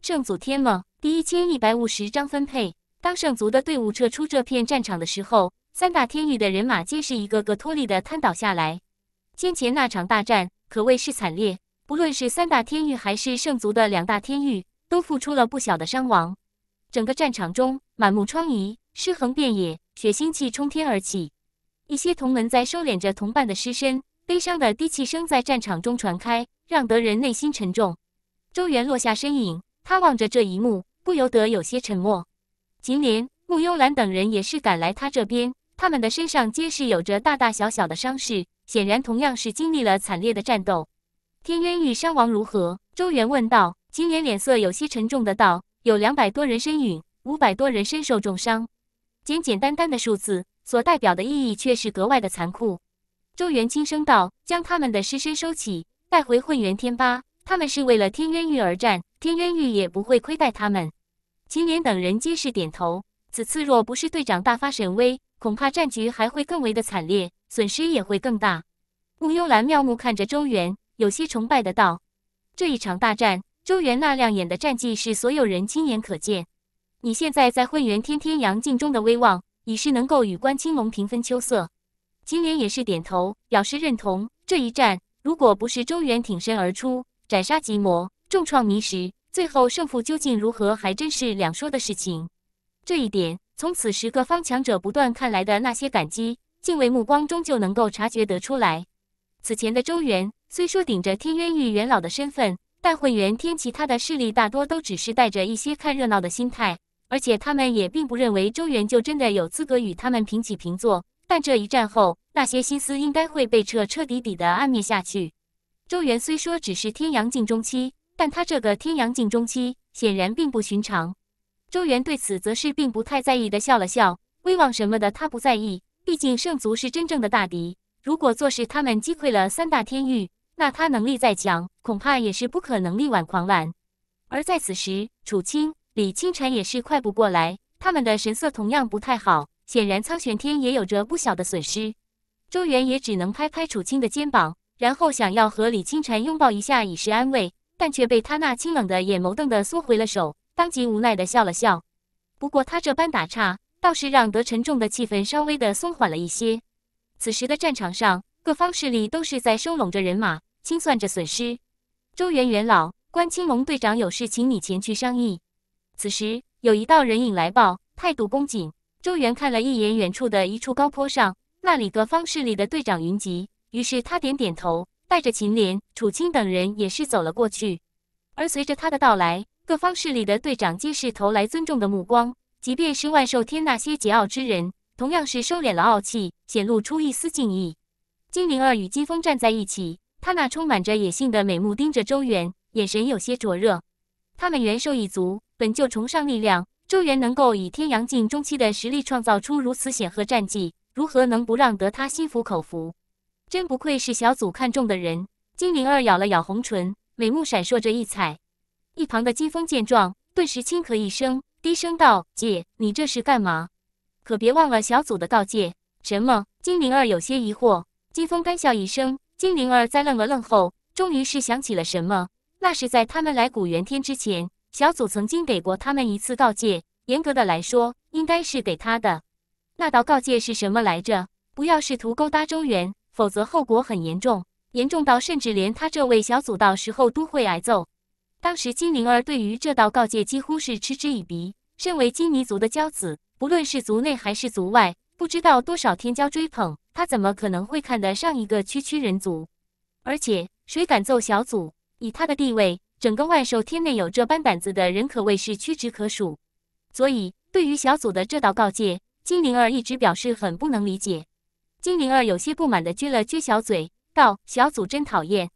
圣祖天梦第一千一百五十章分配，当圣族的队伍撤出这片战场的时候，三大天域的人马皆是一个个脱力的瘫倒下来。先前那场大战可谓是惨烈，不论是三大天域还是圣族的两大天域，都付出了不小的伤亡。整个战场中。满目疮痍，尸横遍野，血腥气冲天而起。一些同门在收敛着同伴的尸身，悲伤的低泣声在战场中传开，让得人内心沉重。周元落下身影，他望着这一幕，不由得有些沉默。秦莲、穆幽兰等人也是赶来他这边，他们的身上皆是有着大大小小的伤势，显然同样是经历了惨烈的战斗。天渊域伤亡如何？周元问道。秦莲脸色有些沉重的道：“有两百多人身陨。”五百多人身受重伤，简简单单的数字所代表的意义却是格外的残酷。周元轻声道：“将他们的尸身收起，带回混元天八。他们是为了天渊域而战，天渊域也不会亏待他们。”秦莲等人皆是点头。此次若不是队长大发神威，恐怕战局还会更为的惨烈，损失也会更大。穆幽兰妙目看着周元，有些崇拜的道：“这一场大战，周元那亮眼的战绩是所有人亲眼可见。”你现在在混元天天阳境中的威望，已是能够与关青龙平分秋色。金莲也是点头表示认同。这一战，如果不是周元挺身而出，斩杀极魔，重创迷石，最后胜负究竟如何，还真是两说的事情。这一点，从此时各方强者不断看来的那些感激、敬畏目光中就能够察觉得出来。此前的周元，虽说顶着天渊域元老的身份，但混元天其他的势力大多都只是带着一些看热闹的心态。而且他们也并不认为周元就真的有资格与他们平起平坐。但这一战后，那些心思应该会被彻彻底底的暗灭下去。周元虽说只是天阳境中期，但他这个天阳境中期显然并不寻常。周元对此则是并不太在意的笑了笑，威望什么的他不在意，毕竟圣族是真正的大敌。如果做事他们击溃了三大天域，那他能力再强，恐怕也是不可能力挽狂澜。而在此时，楚清。李清晨也是快不过来，他们的神色同样不太好，显然苍玄天也有着不小的损失。周元也只能拍拍楚青的肩膀，然后想要和李清晨拥抱一下以示安慰，但却被他那清冷的眼眸瞪得缩回了手，当即无奈的笑了笑。不过他这般打岔，倒是让得沉重的气氛稍微的松缓了一些。此时的战场上，各方势力都是在收拢着人马，清算着损失。周元元老，关青龙队长有事，请你前去商议。此时有一道人影来报，态度恭谨。周元看了一眼远处的一处高坡上，那里各方势力的队长云集。于是他点点头，带着秦莲、楚青等人也是走了过去。而随着他的到来，各方势力的队长皆是投来尊重的目光，即便是万寿天那些桀骜之人，同样是收敛了傲气，显露出一丝敬意。金灵儿与金风站在一起，他那充满着野性的美目盯着周元，眼神有些灼热。他们元兽一族。本就崇尚力量，周元能够以天阳境中期的实力创造出如此显赫战绩，如何能不让得他心服口服？真不愧是小组看中的人。金灵儿咬了咬红唇，美目闪烁着异彩。一旁的金风见状，顿时轻咳一声，低声道：“姐，你这是干嘛？可别忘了小组的告诫。”什么？金灵儿有些疑惑。金风干笑一声。金灵儿在愣了愣后，终于是想起了什么。那是在他们来古元天之前。小组曾经给过他们一次告诫，严格的来说，应该是给他的。那道告诫是什么来着？不要试图勾搭周元，否则后果很严重，严重到甚至连他这位小组到时候都会挨揍。当时金灵儿对于这道告诫几乎是嗤之以鼻。身为金尼族的骄子，不论是族内还是族外，不知道多少天骄追捧，他怎么可能会看得上一个区区人族？而且，谁敢揍小组？以他的地位。整个万寿天内有这般胆子的人可谓是屈指可数，所以对于小组的这道告诫，金灵儿一直表示很不能理解。金灵儿有些不满的撅了撅小嘴，道：“小组真讨厌。”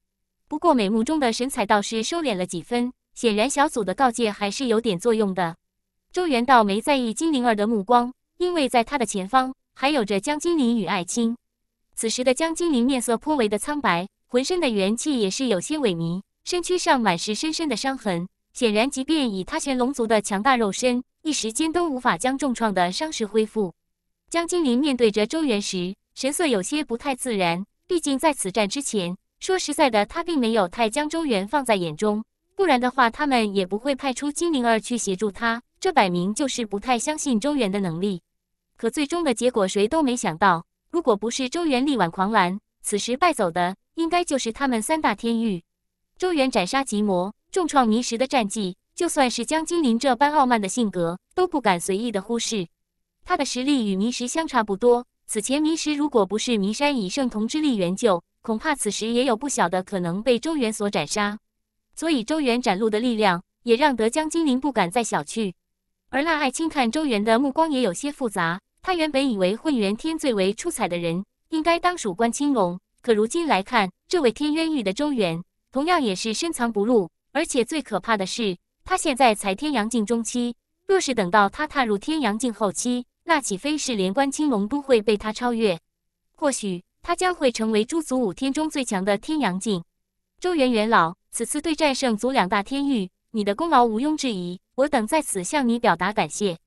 不过美目中的神采倒是收敛了几分，显然小组的告诫还是有点作用的。周元道没在意金灵儿的目光，因为在他的前方还有着江金灵与爱卿。此时的江金灵面色颇为的苍白，浑身的元气也是有些萎靡。身躯上满是深深的伤痕，显然，即便以他玄龙族的强大肉身，一时间都无法将重创的伤势恢复。江精灵面对着周元时，神色有些不太自然。毕竟，在此战之前，说实在的，他并没有太将周元放在眼中，不然的话，他们也不会派出精灵儿去协助他，这摆明就是不太相信周元的能力。可最终的结果，谁都没想到，如果不是周元力挽狂澜，此时败走的，应该就是他们三大天域。周元斩杀极魔，重创迷石的战绩，就算是江金林这般傲慢的性格，都不敢随意的忽视。他的实力与迷石相差不多。此前迷石如果不是迷山以圣童之力援救，恐怕此时也有不小的可能被周元所斩杀。所以周元展露的力量，也让得江金林不敢再小觑。而那爱卿看周元的目光也有些复杂。他原本以为混元天最为出彩的人，应该当属关青龙，可如今来看，这位天渊域的周元。同样也是深藏不露，而且最可怕的是，他现在才天阳境中期。若是等到他踏入天阳境后期，那岂非是连关青龙都会被他超越？或许他将会成为诸族五天中最强的天阳境。周元元老，此次对战胜族两大天域，你的功劳毋庸置疑，我等在此向你表达感谢。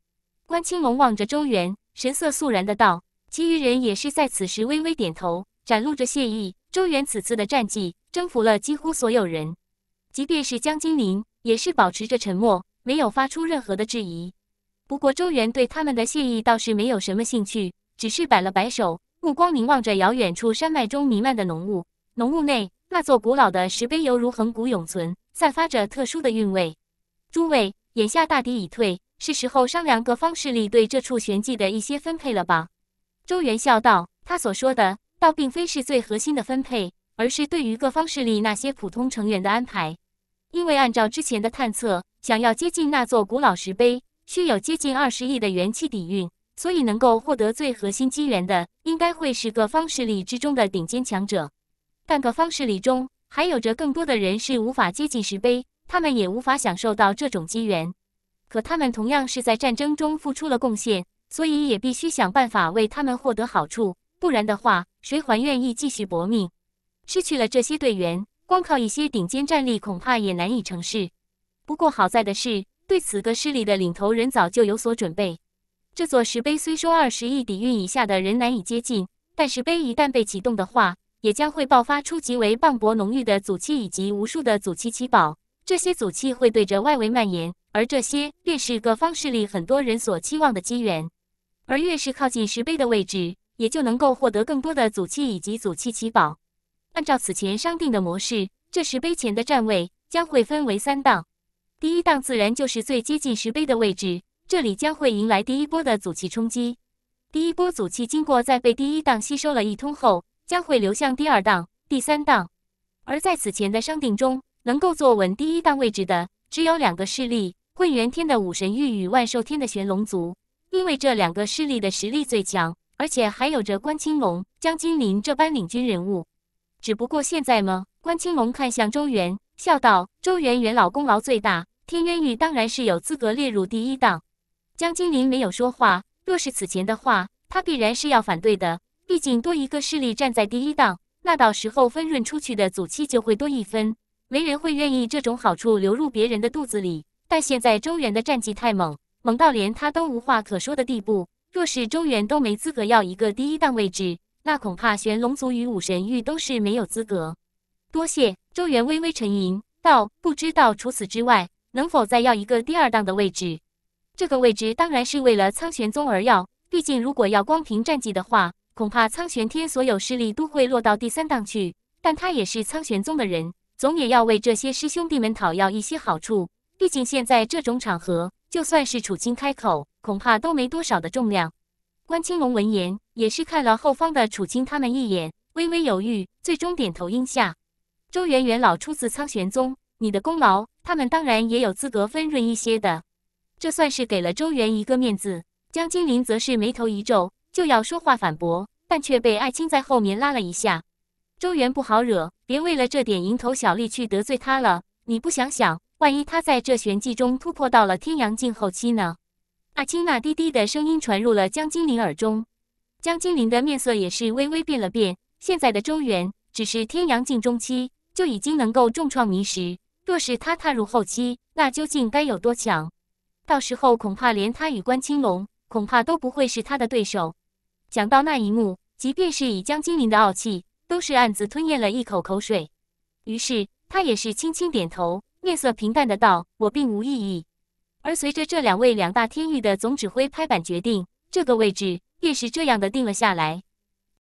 关青龙望着周元，神色肃然的道。其余人也是在此时微微点头，展露着谢意。周元此次的战绩征服了几乎所有人，即便是江金林也是保持着沉默，没有发出任何的质疑。不过周元对他们的谢意倒是没有什么兴趣，只是摆了摆手，目光凝望着遥远处山脉中弥漫的浓雾。浓雾内那座古老的石碑犹如恒古永存，散发着特殊的韵味。诸位，眼下大敌已退，是时候商量各方势力对这处玄迹的一些分配了吧？周元笑道，他所说的。倒并非是最核心的分配，而是对于各方势力那些普通成员的安排。因为按照之前的探测，想要接近那座古老石碑，需有接近二十亿的元气底蕴。所以能够获得最核心机缘的，应该会是各方势力之中的顶尖强者。但各方势力中，还有着更多的人是无法接近石碑，他们也无法享受到这种机缘。可他们同样是在战争中付出了贡献，所以也必须想办法为他们获得好处。不然的话，谁还愿意继续搏命？失去了这些队员，光靠一些顶尖战力，恐怕也难以成事。不过好在的是，对此个势力的领头人早就有所准备。这座石碑虽说二十亿底蕴以下的人难以接近，但石碑一旦被启动的话，也将会爆发出极为磅礴、浓郁的祖气，以及无数的祖气七宝。这些祖气会对着外围蔓延，而这些便是各方势力很多人所期望的机缘，而越是靠近石碑的位置。也就能够获得更多的祖器以及祖器奇宝。按照此前商定的模式，这石碑前的站位将会分为三档。第一档自然就是最接近石碑的位置，这里将会迎来第一波的祖器冲击。第一波祖器经过在被第一档吸收了一通后，将会流向第二档、第三档。而在此前的商定中，能够坐稳第一档位置的只有两个势力：混元天的武神域与万寿天的玄龙族，因为这两个势力的实力最强。而且还有着关青龙、江金林这般领军人物，只不过现在吗？关青龙看向周元，笑道：“周元元老功劳最大，天渊域当然是有资格列入第一档。”江金林没有说话。若是此前的话，他必然是要反对的，毕竟多一个势力站在第一档，那到时候分润出去的祖气就会多一分，没人会愿意这种好处流入别人的肚子里。但现在周元的战绩太猛，猛到连他都无话可说的地步。若是周元都没资格要一个第一档位置，那恐怕玄龙族与武神域都是没有资格。多谢周元微微沉吟道：“不知道除此之外，能否再要一个第二档的位置？这个位置当然是为了苍玄宗而要，毕竟如果要光凭战绩的话，恐怕苍玄天所有势力都会落到第三档去。但他也是苍玄宗的人，总也要为这些师兄弟们讨要一些好处。毕竟现在这种场合，就算是楚青开口。”恐怕都没多少的重量。关青龙闻言也是看了后方的楚青他们一眼，微微犹豫，最终点头应下。周元元老出自苍玄宗，你的功劳他们当然也有资格分润一些的。这算是给了周元一个面子。江金林则是眉头一皱，就要说话反驳，但却被艾青在后面拉了一下。周元不好惹，别为了这点蝇头小利去得罪他了。你不想想，万一他在这玄技中突破到了天阳境后期呢？阿青那低低的声音传入了江精灵耳中，江精灵的面色也是微微变了变。现在的周元只是天阳境中期，就已经能够重创迷石。若是他踏入后期，那究竟该有多强？到时候恐怕连他与关青龙，恐怕都不会是他的对手。讲到那一幕，即便是以江精灵的傲气，都是暗自吞咽了一口口水。于是他也是轻轻点头，面色平淡的道：“我并无异议。”而随着这两位两大天域的总指挥拍板决定，这个位置便是这样的定了下来。